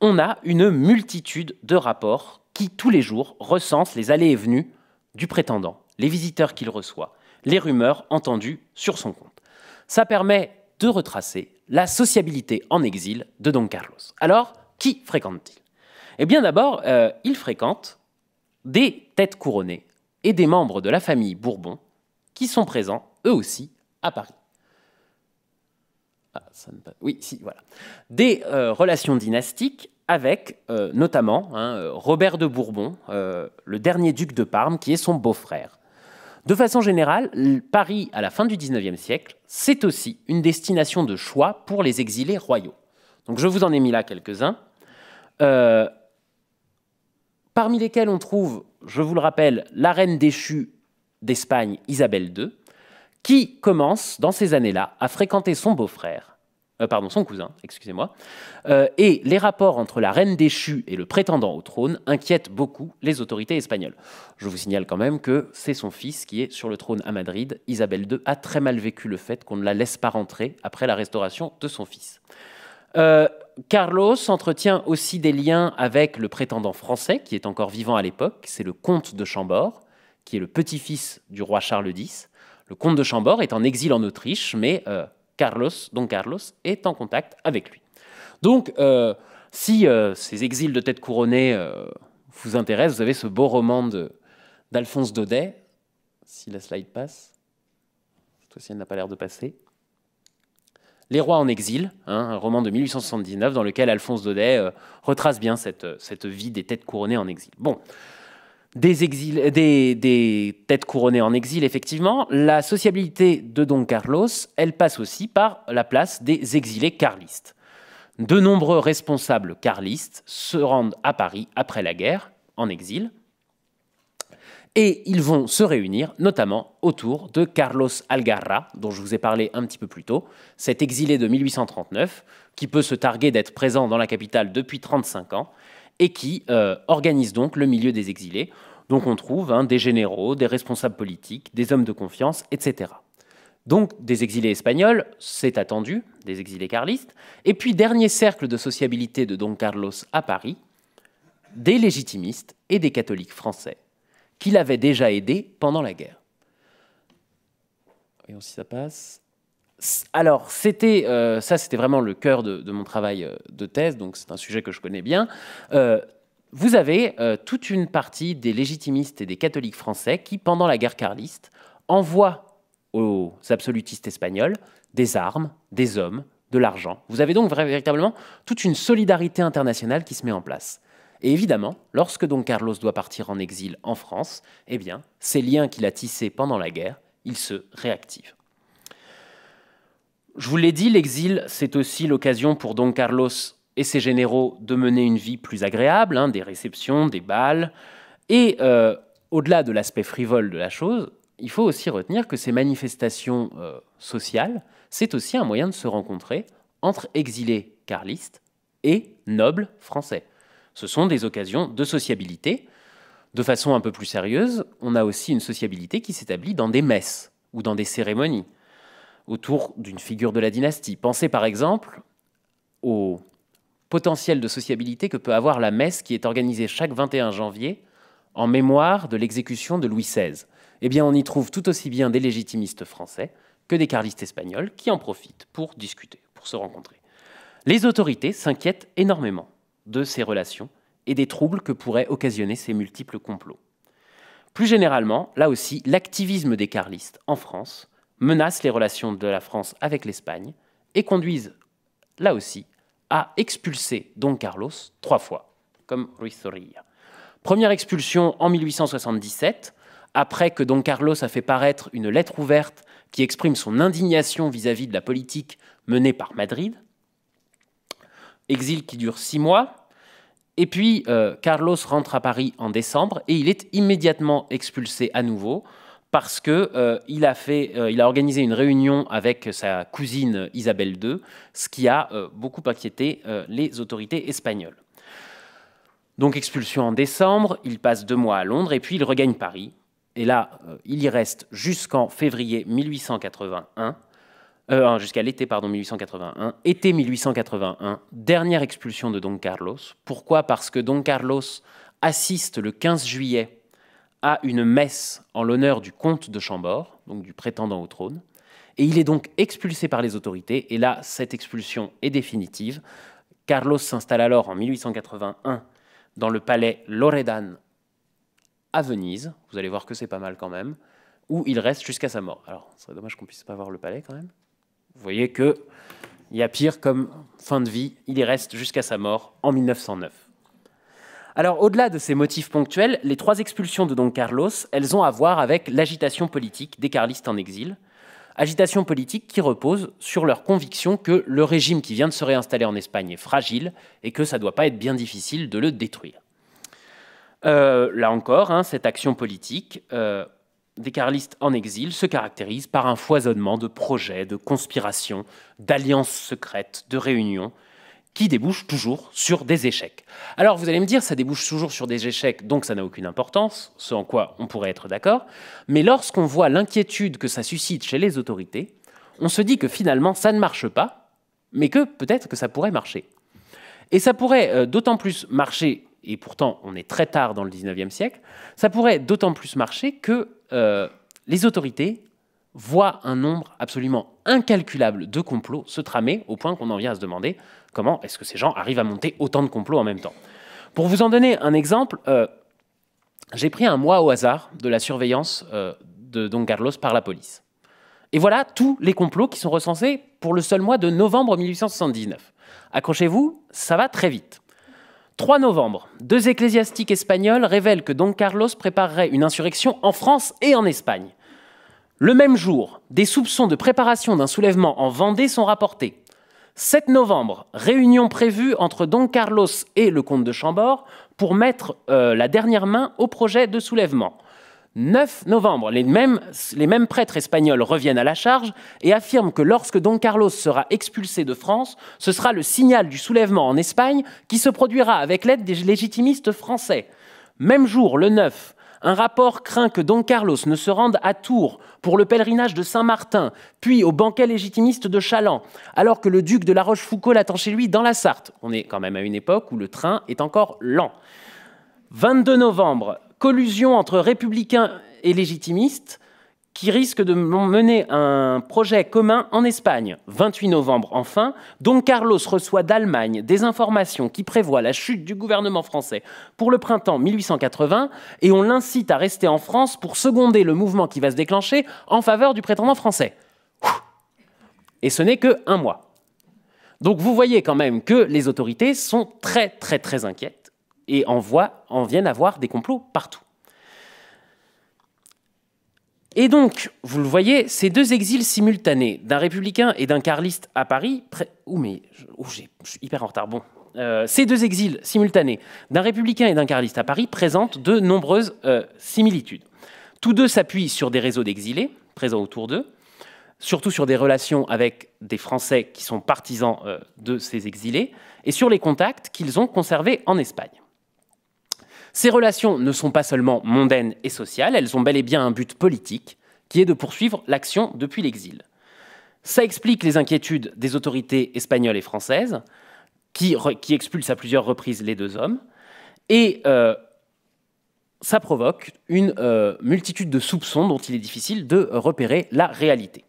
on a une multitude de rapports qui, tous les jours, recensent les allées et venues du prétendant, les visiteurs qu'il reçoit, les rumeurs entendues sur son compte. Ça permet de retracer la sociabilité en exil de Don Carlos. Alors, qui fréquente-t-il Eh bien d'abord, euh, il fréquente des têtes couronnées et des membres de la famille Bourbon qui sont présents, eux aussi, à Paris. Ah, ça Oui, si, voilà. Des euh, relations dynastiques avec euh, notamment hein, Robert de Bourbon, le dernier duc de Parme, qui est son beau-frère. De façon générale, Paris, à la fin du XIXe siècle, c'est aussi une destination de choix pour les exilés royaux. Donc je vous en ai mis là quelques-uns, euh, parmi lesquels on trouve, je vous le rappelle, la reine déchue d'Espagne, Isabelle II, qui commence, dans ces années-là, à fréquenter son beau-frère, euh, pardon, son cousin, excusez-moi. Euh, et les rapports entre la reine déchue et le prétendant au trône inquiètent beaucoup les autorités espagnoles. Je vous signale quand même que c'est son fils qui est sur le trône à Madrid. Isabelle II a très mal vécu le fait qu'on ne la laisse pas rentrer après la restauration de son fils. Euh, Carlos entretient aussi des liens avec le prétendant français qui est encore vivant à l'époque, c'est le comte de Chambord, qui est le petit-fils du roi Charles X. Le comte de Chambord est en exil en Autriche, mais Carlos, Don Carlos, est en contact avec lui. Donc, euh, si euh, ces exils de tête couronnée euh, vous intéressent, vous avez ce beau roman d'Alphonse Daudet. Si la slide passe, cette fois-ci elle n'a pas l'air de passer. Les rois en exil, hein, un roman de 1879 dans lequel Alphonse Daudet retrace bien cette, cette vie des têtes couronnées en exil. Bon, des, têtes couronnées en exil, effectivement. La sociabilité de Don Carlos, elle passe aussi par la place des exilés carlistes. De nombreux responsables carlistes se rendent à Paris après la guerre, en exil, et ils vont se réunir notamment autour de Carlos Algarra, dont je vous ai parlé un petit peu plus tôt, cet exilé de 1839, qui peut se targuer d'être présent dans la capitale depuis 35 ans, et qui euh, organise donc le milieu des exilés. Donc on trouve hein, des généraux, des responsables politiques, des hommes de confiance, etc. Donc des exilés espagnols, c'est attendu, des exilés carlistes. Et puis dernier cercle de sociabilité de Don Carlos à Paris, des légitimistes et des catholiques français, qui avait déjà aidé pendant la guerre. Voyons si ça passe alors, c'était euh, ça, c'était vraiment le cœur de, mon travail euh, de thèse, donc c'est un sujet que je connais bien. Euh, vous avez toute une partie des légitimistes et des catholiques français qui, pendant la guerre carliste, envoient aux absolutistes espagnols des armes, des hommes, de l'argent. Vous avez donc véritablement toute une solidarité internationale qui se met en place. Et évidemment, lorsque Don Carlos doit partir en exil en France, eh bien, ces liens qu'il a tissés pendant la guerre, ils se réactivent. Je vous l'ai dit, l'exil, c'est aussi l'occasion pour Don Carlos et ses généraux de mener une vie plus agréable, hein, des réceptions, des balles. Et euh, au-delà de l'aspect frivole de la chose, il faut aussi retenir que ces manifestations euh, sociales, c'est aussi un moyen de se rencontrer entre exilés carlistes et nobles français. Ce sont des occasions de sociabilité. De façon un peu plus sérieuse, on a aussi une sociabilité qui s'établit dans des messes ou dans des cérémonies autour d'une figure de la dynastie. Pensez par exemple au potentiel de sociabilité que peut avoir la messe qui est organisée chaque 21 janvier en mémoire de l'exécution de Louis XVI. Eh bien, on y trouve tout aussi bien des légitimistes français que des carlistes espagnols qui en profitent pour discuter, pour se rencontrer. Les autorités s'inquiètent énormément de ces relations et des troubles que pourraient occasionner ces multiples complots. Plus généralement, là aussi, l'activisme des carlistes en France menacent les relations de la France avec l'Espagne et conduisent, là aussi, à expulser Don Carlos trois fois, comme Ruiz Zorrilla. Première expulsion en 1877, après que Don Carlos a fait paraître une lettre ouverte qui exprime son indignation vis-à-vis de la politique menée par Madrid. Exil qui dure six mois. Et puis, euh, Carlos rentre à Paris en décembre et il est immédiatement expulsé à nouveau parce que euh, euh, il a organisé une réunion avec sa cousine Isabelle II, ce qui a euh, beaucoup inquiété les autorités espagnoles. Donc expulsion en décembre, il passe deux mois à Londres et puis il regagne Paris. Et là, il y reste jusqu'en février 1881. Hein, jusqu'à l'été pardon 1881, été 1881, dernière expulsion de Don Carlos. Pourquoi Parce que Don Carlos assiste le 15 juillet à une messe en l'honneur du comte de Chambord, donc du prétendant au trône. Et il est donc expulsé par les autorités. Et là, cette expulsion est définitive. Carlos s'installe alors en 1881 dans le palais Loredan à Venise. Vous allez voir que c'est pas mal quand même. Où il reste jusqu'à sa mort. Alors, ce serait dommage qu'on puisse pas voir le palais quand même. Vous voyez que il y a pire comme fin de vie. Il y reste jusqu'à sa mort en 1909. Alors, au-delà de ces motifs ponctuels, les trois expulsions de Don Carlos, elles ont à voir avec l'agitation politique des carlistes en exil. Agitation politique qui repose sur leur conviction que le régime qui vient de se réinstaller en Espagne est fragile et que ça ne doit pas être bien difficile de le détruire. Euh, là encore, hein, cette action politique euh, des carlistes en exil se caractérise par un foisonnement de projets, de conspirations, d'alliances secrètes, de réunions, qui débouche toujours sur des échecs. Alors vous allez me dire, ça débouche toujours sur des échecs, donc ça n'a aucune importance, ce en quoi on pourrait être d'accord, mais lorsqu'on voit l'inquiétude que ça suscite chez les autorités, on se dit que finalement ça ne marche pas, mais que peut-être que ça pourrait marcher. Et ça pourrait euh, d'autant plus marcher, et pourtant on est très tard dans le 19e siècle, ça pourrait d'autant plus marcher que euh, les autorités voient un nombre absolument incalculable de complots se tramer au point qu'on en vient à se demander Comment est-ce que ces gens arrivent à monter autant de complots en même temps Pour vous en donner un exemple, euh, j'ai pris un mois au hasard de la surveillance euh, de Don Carlos par la police. Et voilà tous les complots qui sont recensés pour le seul mois de novembre 1879. Accrochez-vous, ça va très vite. 3 novembre, deux ecclésiastiques espagnols révèlent que Don Carlos préparerait une insurrection en France et en Espagne. Le même jour, des soupçons de préparation d'un soulèvement en Vendée sont rapportés. 7 novembre, réunion prévue entre Don Carlos et le comte de Chambord pour mettre euh, la dernière main au projet de soulèvement. 9 novembre, les mêmes, prêtres espagnols reviennent à la charge et affirment que lorsque Don Carlos sera expulsé de France, ce sera le signal du soulèvement en Espagne qui se produira avec l'aide des légitimistes français. Même jour, le 9, un rapport craint que Don Carlos ne se rende à Tours pour le pèlerinage de Saint-Martin, puis au banquet légitimiste de Chaland, alors que le duc de La Rochefoucauld attend chez lui dans la Sarthe. On est quand même à une époque où le train est encore lent. 22 novembre, collusion entre républicains et légitimistes, qui risque de mener un projet commun en Espagne. 28 novembre enfin, Don Carlos reçoit d'Allemagne des informations qui prévoient la chute du gouvernement français pour le printemps 1880 et on l'incite à rester en France pour seconder le mouvement qui va se déclencher en faveur du prétendant français. Et ce n'est que un mois. Donc vous voyez quand même que les autorités sont très très très inquiètes et en, en viennent à des complots partout. Et donc, vous le voyez, ces deux exils simultanés, d'un républicain et d'un carliste à Paris, ou mais je oh, hyper en retard, bon. Euh, ces deux exils simultanés, d'un républicain et d'un carliste à Paris, présentent de nombreuses euh, similitudes. Tous deux s'appuient sur des réseaux d'exilés présents autour d'eux, surtout sur des relations avec des Français qui sont partisans euh, de ces exilés, et sur les contacts qu'ils ont conservés en Espagne. Ces relations ne sont pas seulement mondaines et sociales, elles ont bel et bien un but politique, qui est de poursuivre l'action depuis l'exil. Ça explique les inquiétudes des autorités espagnoles et françaises, qui, expulsent à plusieurs reprises les deux hommes, et euh, ça provoque une euh, multitude de soupçons dont il est difficile de repérer la réalité.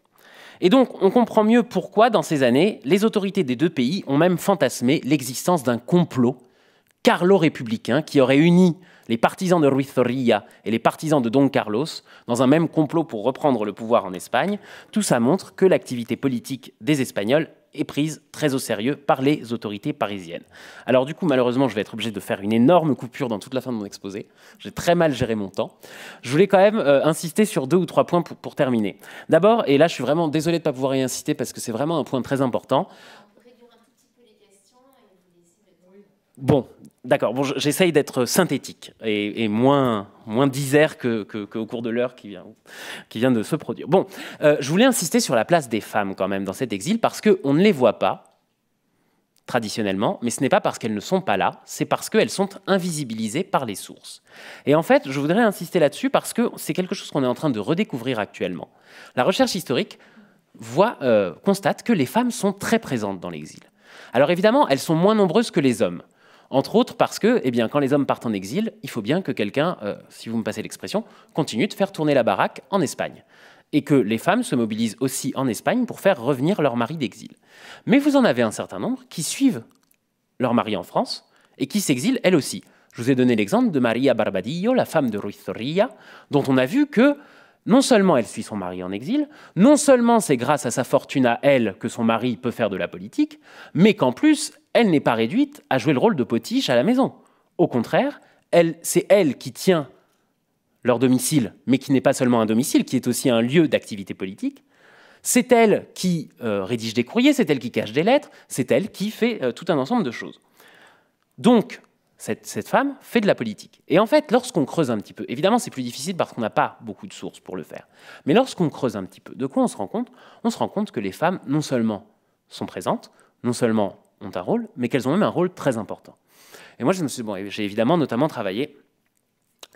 Et donc, on comprend mieux pourquoi, dans ces années, les autorités des deux pays ont même fantasmé l'existence d'un complot carlo-républicain qui aurait uni les partisans de Ruiz Zorrilla et les partisans de Don Carlos dans un même complot pour reprendre le pouvoir en Espagne, tout ça montre que l'activité politique des Espagnols est prise très au sérieux par les autorités parisiennes. Alors du coup, malheureusement, je vais être obligé de faire une énorme coupure dans toute la fin de mon exposé. J'ai très mal géré mon temps. Je voulais quand même euh, insister sur deux ou trois points pour, terminer. D'abord, et là je suis vraiment désolé de ne pas pouvoir y insister parce que c'est vraiment un point très important. Bon, D'accord, bon, j'essaye d'être synthétique et, moins, moins disert qu'au que, que cours de l'heure qui vient, qui vient de se produire. Bon, euh, je voulais insister sur la place des femmes quand même dans cet exil parce qu'on ne les voit pas traditionnellement, mais ce n'est pas parce qu'elles ne sont pas là, c'est parce qu'elles sont invisibilisées par les sources. Et en fait, je voudrais insister là-dessus parce que c'est quelque chose qu'on est en train de redécouvrir actuellement. La recherche historique voit, euh, constate que les femmes sont très présentes dans l'exil. Alors évidemment, elles sont moins nombreuses que les hommes. Entre autres parce que, eh bien, quand les hommes partent en exil, il faut bien que quelqu'un, euh, si vous me passez l'expression, continue de faire tourner la baraque en Espagne. Et que les femmes se mobilisent aussi en Espagne pour faire revenir leur mari d'exil. Mais vous en avez un certain nombre qui suivent leur mari en France et qui s'exilent elles aussi. Je vous ai donné l'exemple de Maria Barbadillo, la femme de Ruiz Zorrilla, dont on a vu que non seulement elle suit son mari en exil, non seulement c'est grâce à sa fortune à elle que son mari peut faire de la politique, mais qu'en plus elle n'est pas réduite à jouer le rôle de potiche à la maison. Au contraire, c'est elle qui tient leur domicile, mais qui n'est pas seulement un domicile, qui est aussi un lieu d'activité politique. C'est elle qui euh, rédige des courriers, c'est elle qui cache des lettres, c'est elle qui fait euh, tout un ensemble de choses. Donc, cette, cette, femme fait de la politique. Et en fait, lorsqu'on creuse un petit peu, évidemment c'est plus difficile parce qu'on n'a pas beaucoup de sources pour le faire, mais lorsqu'on creuse un petit peu, de quoi on se rend compte On se rend compte que les femmes, non seulement sont présentes, non seulement ont un rôle, mais qu'elles ont même un rôle très important. Et moi, je me suis bon, j'ai évidemment notamment travaillé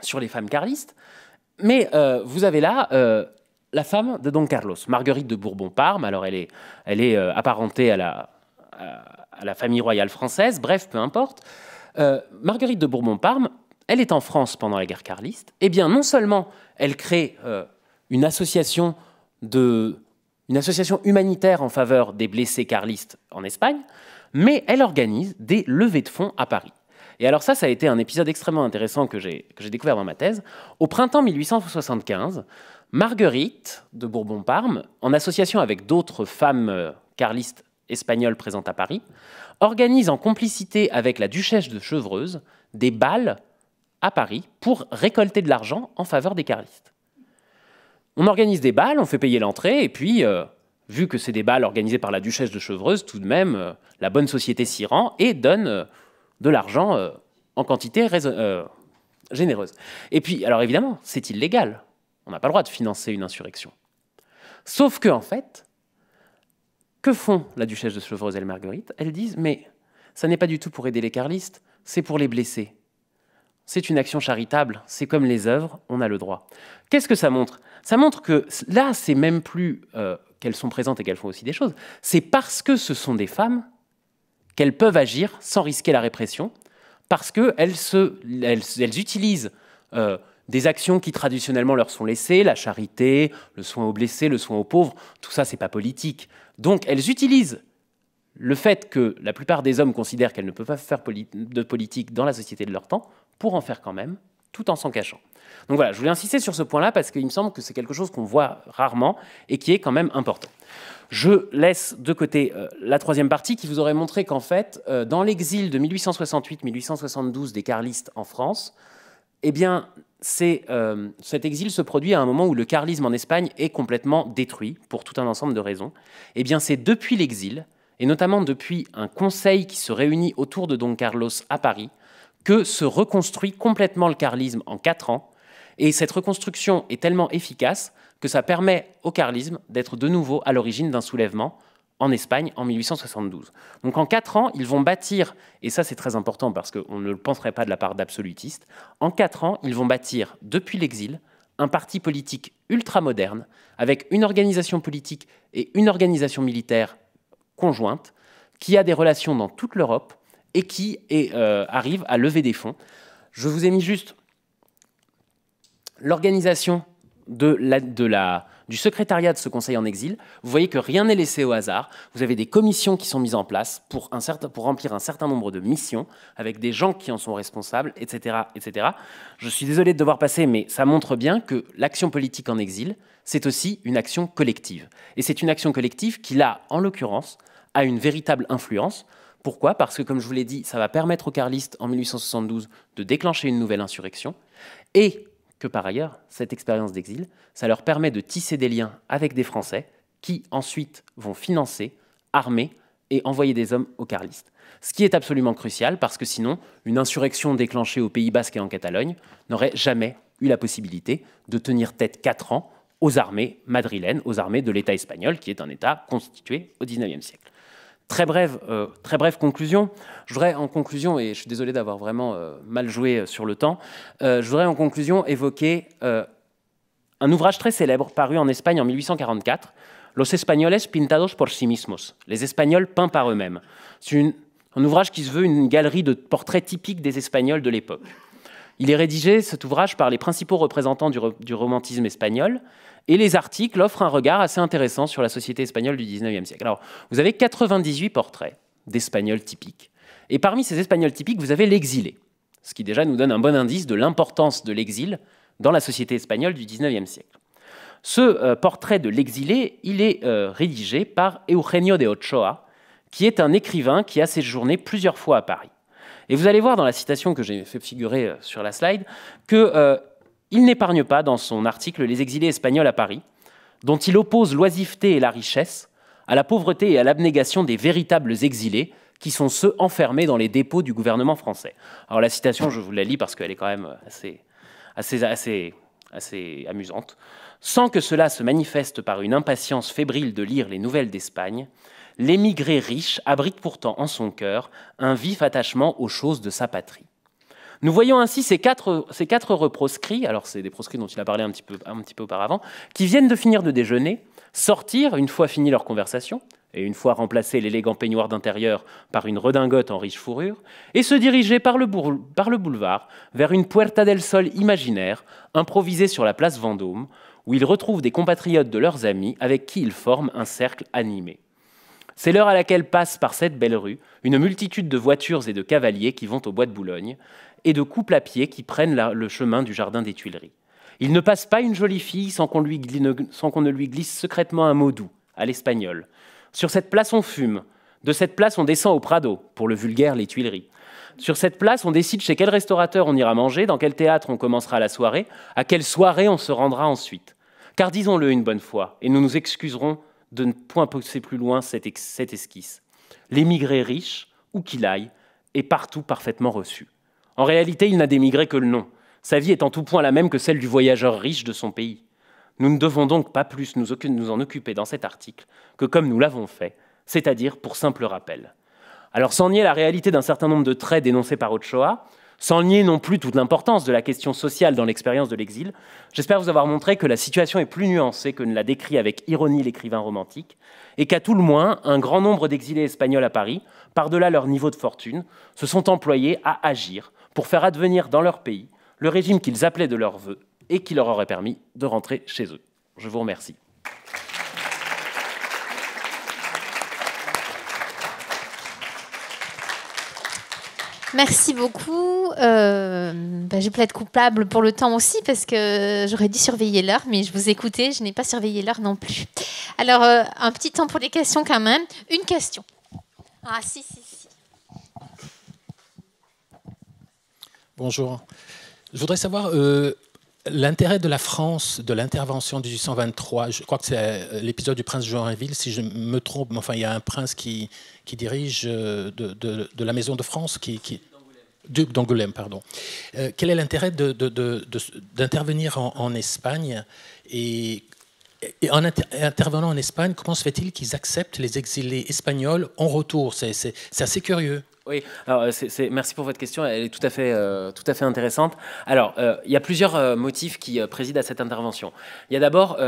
sur les femmes carlistes, mais euh, vous avez là euh, la femme de Don Carlos, Marguerite de Bourbon-Parme. Alors, elle est, elle est euh, apparentée à la, à, la, famille royale française, bref, peu importe. Marguerite de Bourbon-Parme, elle est en France pendant la guerre carliste. Eh bien, non seulement elle crée une association de, une association humanitaire en faveur des blessés carlistes en Espagne, mais elle organise des levées de fonds à Paris. Et alors ça, ça a été un épisode extrêmement intéressant que j'ai découvert dans ma thèse. Au printemps 1875, Marguerite de Bourbon-Parme, en association avec d'autres femmes euh, carlistes espagnoles présentes à Paris, organise en complicité avec la duchesse de Chevreuse des bals à Paris pour récolter de l'argent en faveur des carlistes. On organise des bals, on fait payer l'entrée, et puis euh, vu que c'est des balles par la duchesse de Chevreuse, tout de même, euh, la bonne société s'y rend et donne euh, de l'argent euh, en quantité généreuse. Et puis, alors évidemment, c'est illégal. On n'a pas le droit de financer une insurrection. Sauf que, en fait, que font la duchesse de Chevreuse et le Marguerite Elles disent Mais ça n'est pas du tout pour aider les carlistes, c'est pour les blesser. C'est une action charitable, c'est comme les œuvres, on a le droit. Qu'est-ce que ça montre Ça montre que là, c'est même plus qu'elles sont présentes et qu'elles font aussi des choses, c'est parce que ce sont des femmes qu'elles peuvent agir sans risquer la répression, parce qu'elles elles, utilisent euh, des actions qui traditionnellement leur sont laissées, la charité, le soin aux blessés, le soin aux pauvres, tout ça c'est pas politique. Donc elles utilisent le fait que la plupart des hommes considèrent qu'elles ne peuvent pas faire de politique dans la société de leur temps pour en faire quand même tout en s'en cachant. Donc voilà, je voulais insister sur ce point-là parce qu'il me semble que c'est quelque chose qu'on voit rarement et qui est quand même important. Je laisse de côté euh, la troisième partie qui vous aurait montré qu'en fait, euh, dans l'exil de 1868-1872 des carlistes en France, eh bien, euh, cet exil se produit à un moment où le carlisme en Espagne est complètement détruit pour tout un ensemble de raisons. Eh bien, c'est depuis l'exil, et notamment depuis un conseil qui se réunit autour de Don Carlos à Paris, que se reconstruit complètement le carlisme en quatre ans. Et cette reconstruction est tellement efficace que ça permet au carlisme d'être de nouveau à l'origine d'un soulèvement en Espagne en 1872. Donc en quatre ans, ils vont bâtir, et ça c'est très important parce qu'on ne le penserait pas de la part d'absolutistes, en quatre ans, ils vont bâtir depuis l'exil un parti politique ultra-moderne avec une organisation politique et une organisation militaire conjointe, qui a des relations dans toute l'Europe, et qui euh, arrive à lever des fonds. Je vous ai mis juste l'organisation du secrétariat de ce conseil en exil. Vous voyez que rien n'est laissé au hasard. Vous avez des commissions qui sont mises en place pour, un pour remplir un certain nombre de missions avec des gens qui en sont responsables, etc., etc. Je suis désolé de devoir passer, mais ça montre bien que l'action politique en exil, c'est aussi une action collective. Et c'est une action collective qui, là, en l'occurrence, a une véritable influence. Pourquoi Parce que, comme je vous l'ai dit, ça va permettre aux carlistes en 1872 de déclencher une nouvelle insurrection et que par ailleurs, cette expérience d'exil, ça leur permet de tisser des liens avec des Français qui ensuite vont financer, armer et envoyer des hommes aux carlistes. Ce qui est absolument crucial parce que sinon, une insurrection déclenchée au Pays Basque et en Catalogne n'aurait jamais eu la possibilité de tenir tête quatre ans aux armées madrilènes, aux armées de l'État espagnol, qui est un État constitué au XIXe siècle. Très brève, euh, très brève conclusion. Je voudrais en conclusion, et je suis désolé d'avoir vraiment euh, mal joué euh, sur le temps, je voudrais en conclusion évoquer un ouvrage très célèbre paru en Espagne en 1844, Los Españoles pintados por sí mismos, les Espagnols peints par eux-mêmes. C'est un ouvrage qui se veut une galerie de portraits typiques des Espagnols de l'époque. Il est rédigé, cet ouvrage, par les principaux représentants du, romantisme espagnol, et les articles offrent un regard assez intéressant sur la société espagnole du XIXe siècle. Alors, vous avez 98 portraits d'Espagnols typiques, et parmi ces Espagnols typiques, vous avez l'exilé, ce qui déjà nous donne un bon indice de l'importance de l'exil dans la société espagnole du XIXe siècle. Ce euh, portrait de l'exilé, il est euh, rédigé par Eugenio de Ochoa, qui est un écrivain qui a séjourné plusieurs fois à Paris. Et vous allez voir dans la citation que j'ai fait figurer euh, sur la slide qu'il euh, n'épargne pas dans son article les exilés espagnols à Paris, dont il oppose l'oisiveté et la richesse à la pauvreté et à l'abnégation des véritables exilés qui sont ceux enfermés dans les dépôts du gouvernement français. Alors la citation, je vous la lis parce qu'elle est quand même assez, assez amusante. Sans que cela se manifeste par une impatience fébrile de lire les nouvelles d'Espagne, l'émigré riche abrite pourtant en son cœur un vif attachement aux choses de sa patrie. Nous voyons ainsi ces quatre, ces quatre alors c'est des proscrits dont il a parlé un petit, peu, un petit peu auparavant, qui viennent de finir de déjeuner, sortir, une fois finie leur conversation, et une fois remplacé l'élégant peignoir d'intérieur par une redingote en riche fourrure, et se diriger par le, par le boulevard vers une Puerta del Sol imaginaire, improvisée sur la place Vendôme, où ils retrouvent des compatriotes de leurs amis avec qui ils forment un cercle animé. C'est l'heure à laquelle passe par cette belle rue une multitude de voitures et de cavaliers qui vont au bois de Boulogne, et de couples à pied qui prennent le chemin du jardin des Tuileries. Il ne passe pas une jolie fille sans qu'on, sans qu'on ne lui glisse secrètement un mot doux, à l'espagnol. Sur cette place, on fume. De cette place, on descend au Prado, pour le vulgaire, les Tuileries. Sur cette place, on décide chez quel restaurateur on ira manger, dans quel théâtre on commencera la soirée, à quelle soirée on se rendra ensuite. Car disons-le une bonne fois, et nous nous excuserons de ne point pousser plus loin cette, esquisse. L'émigré riche, où qu'il aille, est partout parfaitement reçu. En réalité, il n'a d'émigré que le nom. Sa vie est en tout point la même que celle du voyageur riche de son pays. Nous ne devons donc pas plus nous, nous en occuper dans cet article que comme nous l'avons fait, c'est-à-dire pour simple rappel. Alors sans nier la réalité d'un certain nombre de traits dénoncés par Ochoa, sans nier non plus toute l'importance de la question sociale dans l'expérience de l'exil, j'espère vous avoir montré que la situation est plus nuancée que ne l'a décrit avec ironie l'écrivain romantique, et qu'à tout le moins, un grand nombre d'exilés espagnols à Paris, par-delà leur niveau de fortune, se sont employés à agir pour faire advenir dans leur pays le régime qu'ils appelaient de leur vœu et qui leur aurait permis de rentrer chez eux. Je vous remercie. Merci beaucoup. Euh, bah, peut-être plaide coupable pour le temps aussi parce que j'aurais dû surveiller l'heure, mais je vous écoutais, je n'ai pas surveillé l'heure non plus. Alors, euh, un petit temps pour les questions quand même. Une question. Ah, si, si, si. Bonjour. Je voudrais savoir, euh, L'intérêt de la France de l'intervention de 1823, je crois que c'est euh, l'épisode du prince Joinville, si je me trompe, mais enfin, il y a un prince qui, dirige euh, de, la maison de France, qui, duc d'Angoulême, pardon. Euh, quel est l'intérêt d'intervenir en, Espagne et, en intervenant en Espagne, comment se fait-il qu'ils acceptent les exilés espagnols en retour C'est assez curieux. Oui, alors euh, merci pour votre question, elle est tout à fait, euh, intéressante. Alors, euh, il y a plusieurs motifs qui président à cette intervention. Il y a d'abord,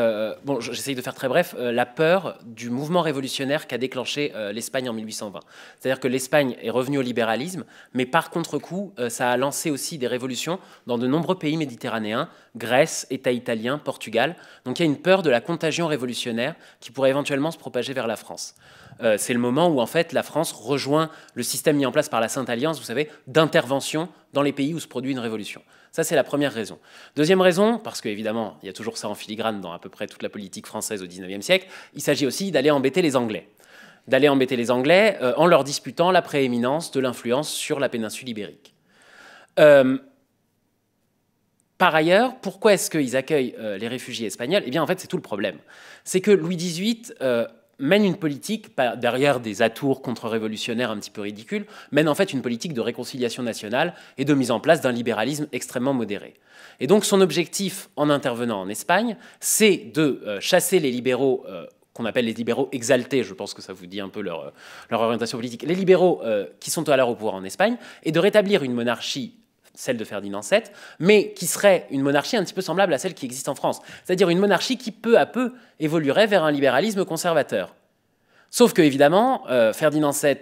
bon, j'essaye de faire très bref, la peur du mouvement révolutionnaire qu'a déclenché l'Espagne en 1820. C'est-à-dire que l'Espagne est revenue au libéralisme, mais par contre-coup, ça a lancé aussi des révolutions dans de nombreux pays méditerranéens, Grèce, État italien, Portugal. Donc il y a une peur de la contagion révolutionnaire qui pourrait éventuellement se propager vers la France. Euh, c'est le moment où en fait la France rejoint le système mis en place par la Sainte Alliance, vous savez, d'intervention dans les pays où se produit une révolution. Ça, c'est la première raison. Deuxième raison, parce qu'évidemment, il y a toujours ça en filigrane dans à peu près toute la politique française au XIXe siècle, il s'agit aussi d'aller embêter les Anglais. D'aller embêter les Anglais euh, en leur disputant la prééminence de l'influence sur la péninsule ibérique. Euh, par ailleurs, pourquoi est-ce qu'ils accueillent les réfugiés espagnols Eh bien, en fait, c'est tout le problème. C'est que Louis XVIII mène une politique, derrière des atours contre-révolutionnaires un petit peu ridicules, mène en fait une politique de réconciliation nationale et de mise en place d'un libéralisme extrêmement modéré. Et donc son objectif en intervenant en Espagne, c'est de euh, chasser les libéraux euh, qu'on appelle les libéraux exaltés, je pense que ça vous dit un peu leur, euh, orientation politique, les libéraux qui sont alors au pouvoir en Espagne, et de rétablir une monarchie celle de Ferdinand VII, mais qui serait une monarchie un petit peu semblable à celle qui existe en France, c'est-à-dire une monarchie qui peu à peu évoluerait vers un libéralisme conservateur. Sauf que, évidemment, euh, Ferdinand VII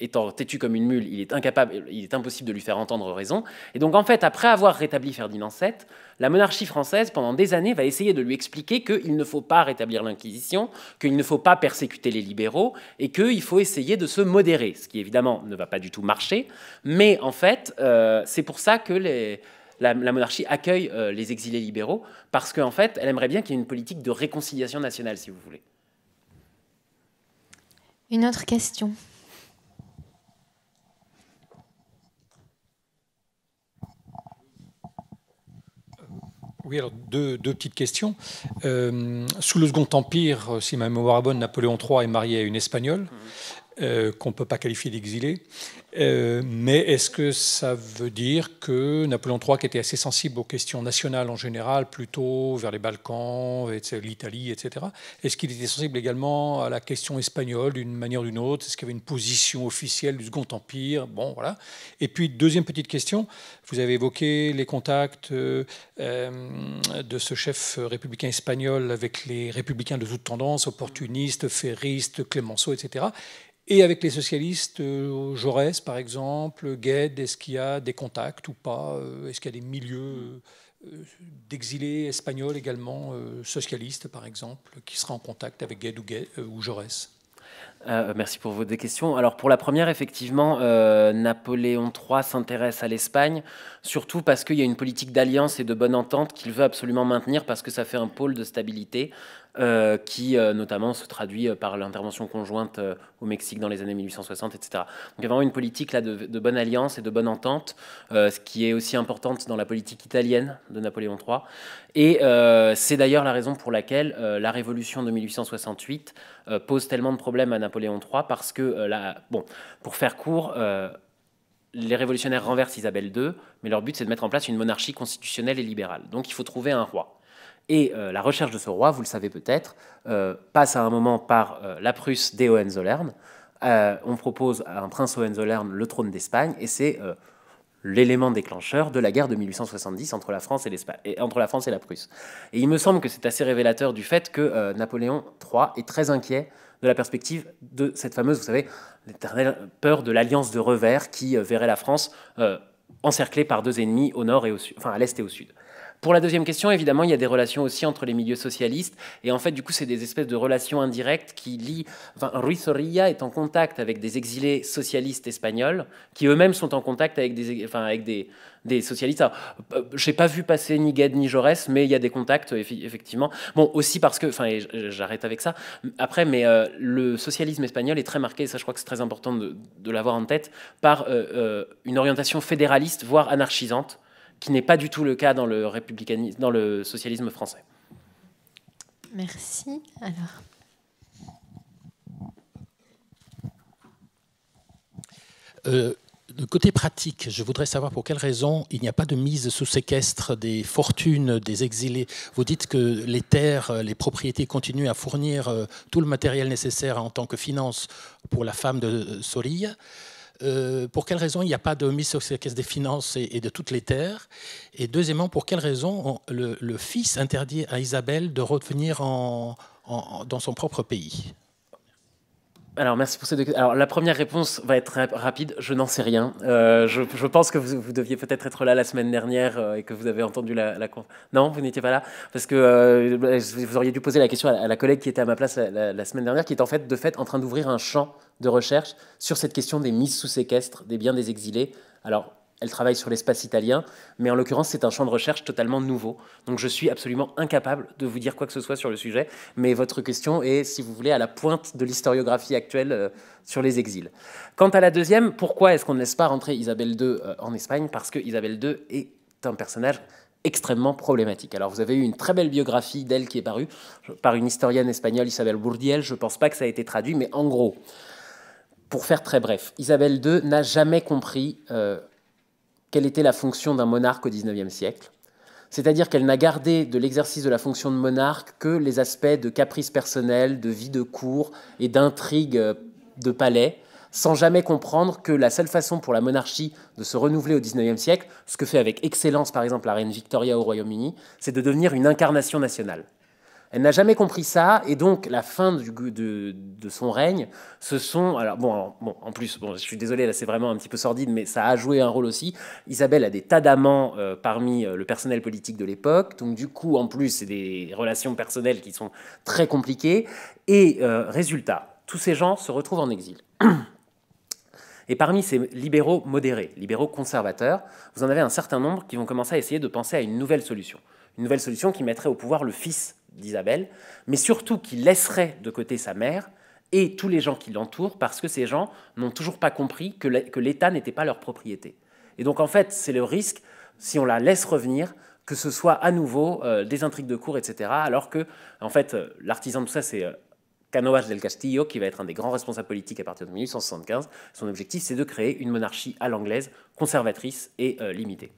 étant têtu comme une mule, il est incapable, il est impossible de lui faire entendre raison. Et donc en fait, après avoir rétabli Ferdinand VII, la monarchie française, pendant des années, va essayer de lui expliquer qu'il ne faut pas rétablir l'Inquisition, qu'il ne faut pas persécuter les libéraux, et qu'il faut essayer de se modérer, ce qui évidemment ne va pas du tout marcher. Mais en fait, euh, c'est pour ça que la, monarchie accueille euh, les exilés libéraux, parce qu'en fait, elle aimerait bien qu'il y ait une politique de réconciliation nationale, si vous voulez. Une autre question. Oui, alors deux, petites questions. Euh, sous le Second Empire, euh, si ma mémoire est bonne, Napoléon III est marié à une Espagnole. Mhm. Euh, qu'on ne peut pas qualifier d'exilé. Euh, mais est-ce que ça veut dire que Napoléon III, qui était assez sensible aux questions nationales en général, plutôt vers les Balkans, l'Italie, etc., est-ce qu'il était sensible également à la question espagnole d'une manière ou d'une autre Est-ce qu'il y avait une position officielle du Second Empire Bon, voilà. Et puis, deuxième petite question, vous avez évoqué les contacts euh, de ce chef républicain espagnol avec les républicains de toute tendance, opportunistes, ferristes, clémenceaux, etc. Et avec les socialistes, euh, Jaurès par exemple, Gued, est-ce qu'il y a des contacts ou pas euh, Est-ce qu'il y a des milieux euh, d'exilés espagnols également, socialistes par exemple, qui seraient en contact avec Gued ou, Jaurès merci pour vos deux questions. Alors pour la première, effectivement, Napoléon III s'intéresse à l'Espagne, surtout parce qu'il y a une politique d'alliance et de bonne entente qu'il veut absolument maintenir parce que ça fait un pôle de stabilité euh, qui euh, notamment se traduit euh, par l'intervention conjointe au Mexique dans les années 1860, etc. Donc il y a vraiment une politique là, de, de bonne alliance et de bonne entente, ce qui est aussi importante dans la politique italienne de Napoléon III. Et c'est d'ailleurs la raison pour laquelle la Révolution de 1868 pose tellement de problèmes à Napoléon III, parce que, là, bon, pour faire court, les révolutionnaires renversent Isabelle II, mais leur but c'est de mettre en place une monarchie constitutionnelle et libérale. Donc il faut trouver un roi. Et euh, la recherche de ce roi, vous le savez peut-être, euh, passe à un moment par euh, la Prusse des Hohenzollern. on propose à un prince Hohenzollern le trône d'Espagne, et c'est l'élément déclencheur de la guerre de 1870 entre la France et, et, entre la, France et la Prusse. Et il me semble que c'est assez révélateur du fait que Napoléon III est très inquiet de la perspective de cette fameuse, vous savez, l'éternelle peur de l'alliance de revers qui verrait la France encerclée par deux ennemis au nord et au enfin à l'est et au sud. Pour la deuxième question, évidemment, il y a des relations aussi entre les milieux socialistes. Et en fait, du coup, c'est des espèces de relations indirectes qui lient. Enfin, Ruiz Orilla est en contact avec des exilés socialistes espagnols qui eux-mêmes sont en contact avec des, avec des, socialistes. Euh, je n'ai pas vu passer ni Gued ni Jaurès, mais il y a des contacts, effectivement. Bon, aussi parce que. Enfin, j'arrête avec ça. Après, mais euh, le socialisme espagnol est très marqué, et ça, je crois que c'est très important de, l'avoir en tête, par euh, une orientation fédéraliste, voire anarchisante qui n'est pas du tout le cas dans le, républicanisme, dans le socialisme français. Merci. Alors. Euh, de côté pratique, je voudrais savoir pour quelles raisons il n'y a pas de mise sous séquestre des fortunes des exilés. Vous dites que les terres, les propriétés continuent à fournir euh, tout le matériel nécessaire en tant que finance pour la femme de euh, Sorille euh, pour quelle raison il n'y a pas de mise sur la caisse des finances et, de toutes les terres Et deuxièmement, pour quelle raison le, fils interdit à Isabelle de revenir dans son propre pays alors, merci pour ces deux Alors, la première réponse va être rapide. Je n'en sais rien. Euh, je, pense que vous, deviez peut-être être là la semaine dernière euh, et que vous avez entendu la. la... Non, vous n'étiez pas là parce que euh, vous auriez dû poser la question à, la collègue qui était à ma place la, la semaine dernière, qui est en fait de fait en train d'ouvrir un champ de recherche sur cette question des mises sous séquestre des biens des exilés. Alors, elle travaille sur l'espace italien, mais en l'occurrence, c'est un champ de recherche totalement nouveau. Donc, je suis absolument incapable de vous dire quoi que ce soit sur le sujet, mais votre question est, si vous voulez, à la pointe de l'historiographie actuelle euh, sur les exils. Quant à la deuxième, pourquoi est-ce qu'on ne laisse pas rentrer Isabelle II euh, en Espagne Parce que Isabelle II est un personnage extrêmement problématique. Alors vous avez eu une très belle biographie d'elle qui est parue par une historienne espagnole, Isabelle Bourdiel, je ne pense pas que ça a été traduit, mais en gros, pour faire très bref, Isabelle II n'a jamais compris euh, quelle était la fonction d'un monarque au XIXe siècle, c'est-à-dire qu'elle n'a gardé de l'exercice de la fonction de monarque que les aspects de caprice personnel, de vie de cour et d'intrigue euh, de palais, sans jamais comprendre que la seule façon pour la monarchie de se renouveler au XIXe siècle, ce que fait avec excellence par exemple la reine Victoria au Royaume-Uni, c'est de devenir une incarnation nationale. Elle n'a jamais compris ça, et donc la fin du, de, de, son règne, ce sont... Alors bon, en plus, bon, je suis désolé, là c'est vraiment un petit peu sordide, mais ça a joué un rôle aussi. Isabelle a des tas d'amants euh, parmi euh, le personnel politique de l'époque, donc du coup, en plus, c'est des relations personnelles qui sont très compliquées, et euh, résultat, tous ces gens se retrouvent en exil. Et parmi ces libéraux modérés, libéraux conservateurs, vous en avez un certain nombre qui vont commencer à essayer de penser à une nouvelle solution. Une nouvelle solution qui mettrait au pouvoir le fils d'Isabelle, mais surtout qu'il laisserait de côté sa mère et tous les gens qui l'entourent, parce que ces gens n'ont toujours pas compris que l'État n'était pas leur propriété. Et donc en fait, c'est le risque, si on la laisse revenir, que ce soit à nouveau euh, des intrigues de cour, etc. Alors que, en fait, euh, l'artisan de tout ça, c'est euh, Canovas del Castillo, qui va être un des grands responsables politiques à partir de 1875. Son objectif, c'est de créer une monarchie à l'anglaise, conservatrice et limitée.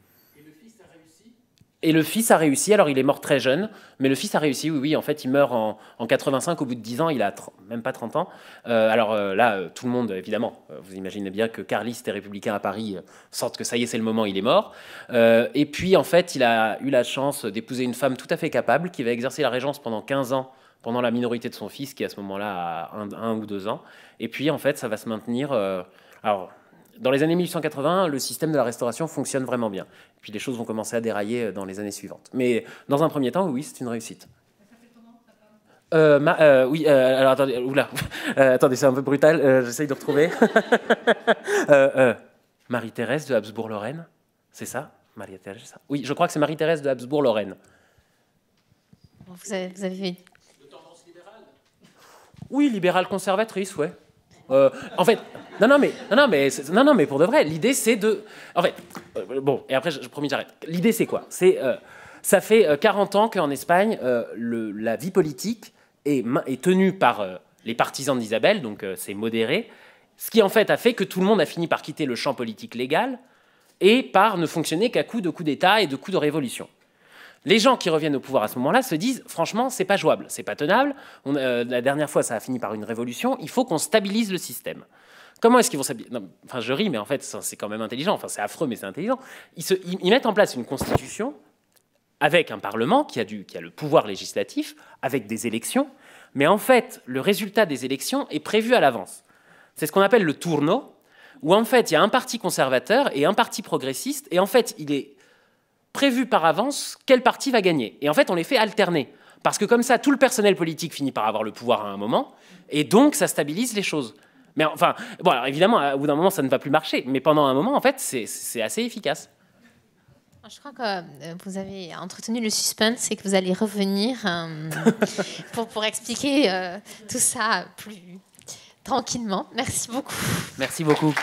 Et le fils a réussi, alors il est mort très jeune, mais le fils a réussi, oui, oui, en fait, il meurt en, 85, au bout de 10 ans, il a même pas 30 ans. Euh, alors euh, là, euh, tout le monde, évidemment, vous imaginez bien que Carliste et républicain à Paris sortent que ça y est, c'est le moment, il est mort. et puis, en fait, il a eu la chance d'épouser une femme tout à fait capable, qui va exercer la régence pendant 15 ans, pendant la minorité de son fils, qui à ce moment-là a un, un, ou deux ans. Et puis, en fait, ça va se maintenir... alors, dans les années 1880, le système de la restauration fonctionne vraiment bien. Puis les choses vont commencer à dérailler euh, dans les années suivantes. Mais dans un premier temps, oui, c'est une réussite. Euh, euh, oui, euh, alors attendez, euh, attendez, c'est un peu brutal, j'essaye de retrouver. Marie-Thérèse de Habsbourg-Lorraine, c'est ça Marie-Thérèse Oui, je crois que c'est Marie-Thérèse de Habsbourg-Lorraine. Vous avez, vu. De tendance libérale Oui, libérale conservatrice, ouais. Euh, en fait, non, non, mais, non, non, mais, non, mais pour de vrai, l'idée c'est de. En fait, euh, bon, et après, je, promets promis, j'arrête. L'idée c'est quoi C'est. Euh, ça fait 40 ans qu'en Espagne, la vie politique est, est tenue par les partisans d'Isabelle, donc c'est modéré. Ce qui en fait a fait que tout le monde a fini par quitter le champ politique légal et par ne fonctionner qu'à coup de coups d'État et de coups de révolution. Les gens qui reviennent au pouvoir à ce moment-là se disent franchement, c'est pas jouable, c'est pas tenable. On, euh, la dernière fois, ça a fini par une révolution. Il faut qu'on stabilise le système. Comment est-ce qu'ils vont s'habiller Enfin, je ris, mais en fait, c'est quand même intelligent. Enfin, c'est affreux, mais c'est intelligent. Ils, mettent en place une constitution avec un parlement qui a, du, qui a le pouvoir législatif, avec des élections. Mais en fait, le résultat des élections est prévu à l'avance. C'est ce qu'on appelle le tourneau, où en fait, il y a un parti conservateur et un parti progressiste, et en fait, il est prévu par avance quel parti va gagner. Et en fait, on les fait alterner. Parce que comme ça, tout le personnel politique finit par avoir le pouvoir à un moment, et donc ça stabilise les choses. Mais enfin, bon, évidemment, au bout d'un moment, ça ne va plus marcher, mais pendant un moment, en fait, c'est assez efficace. Je crois que euh, vous avez entretenu le suspense et que vous allez revenir euh, pour, expliquer euh, tout ça plus tranquillement. Merci beaucoup. Merci beaucoup.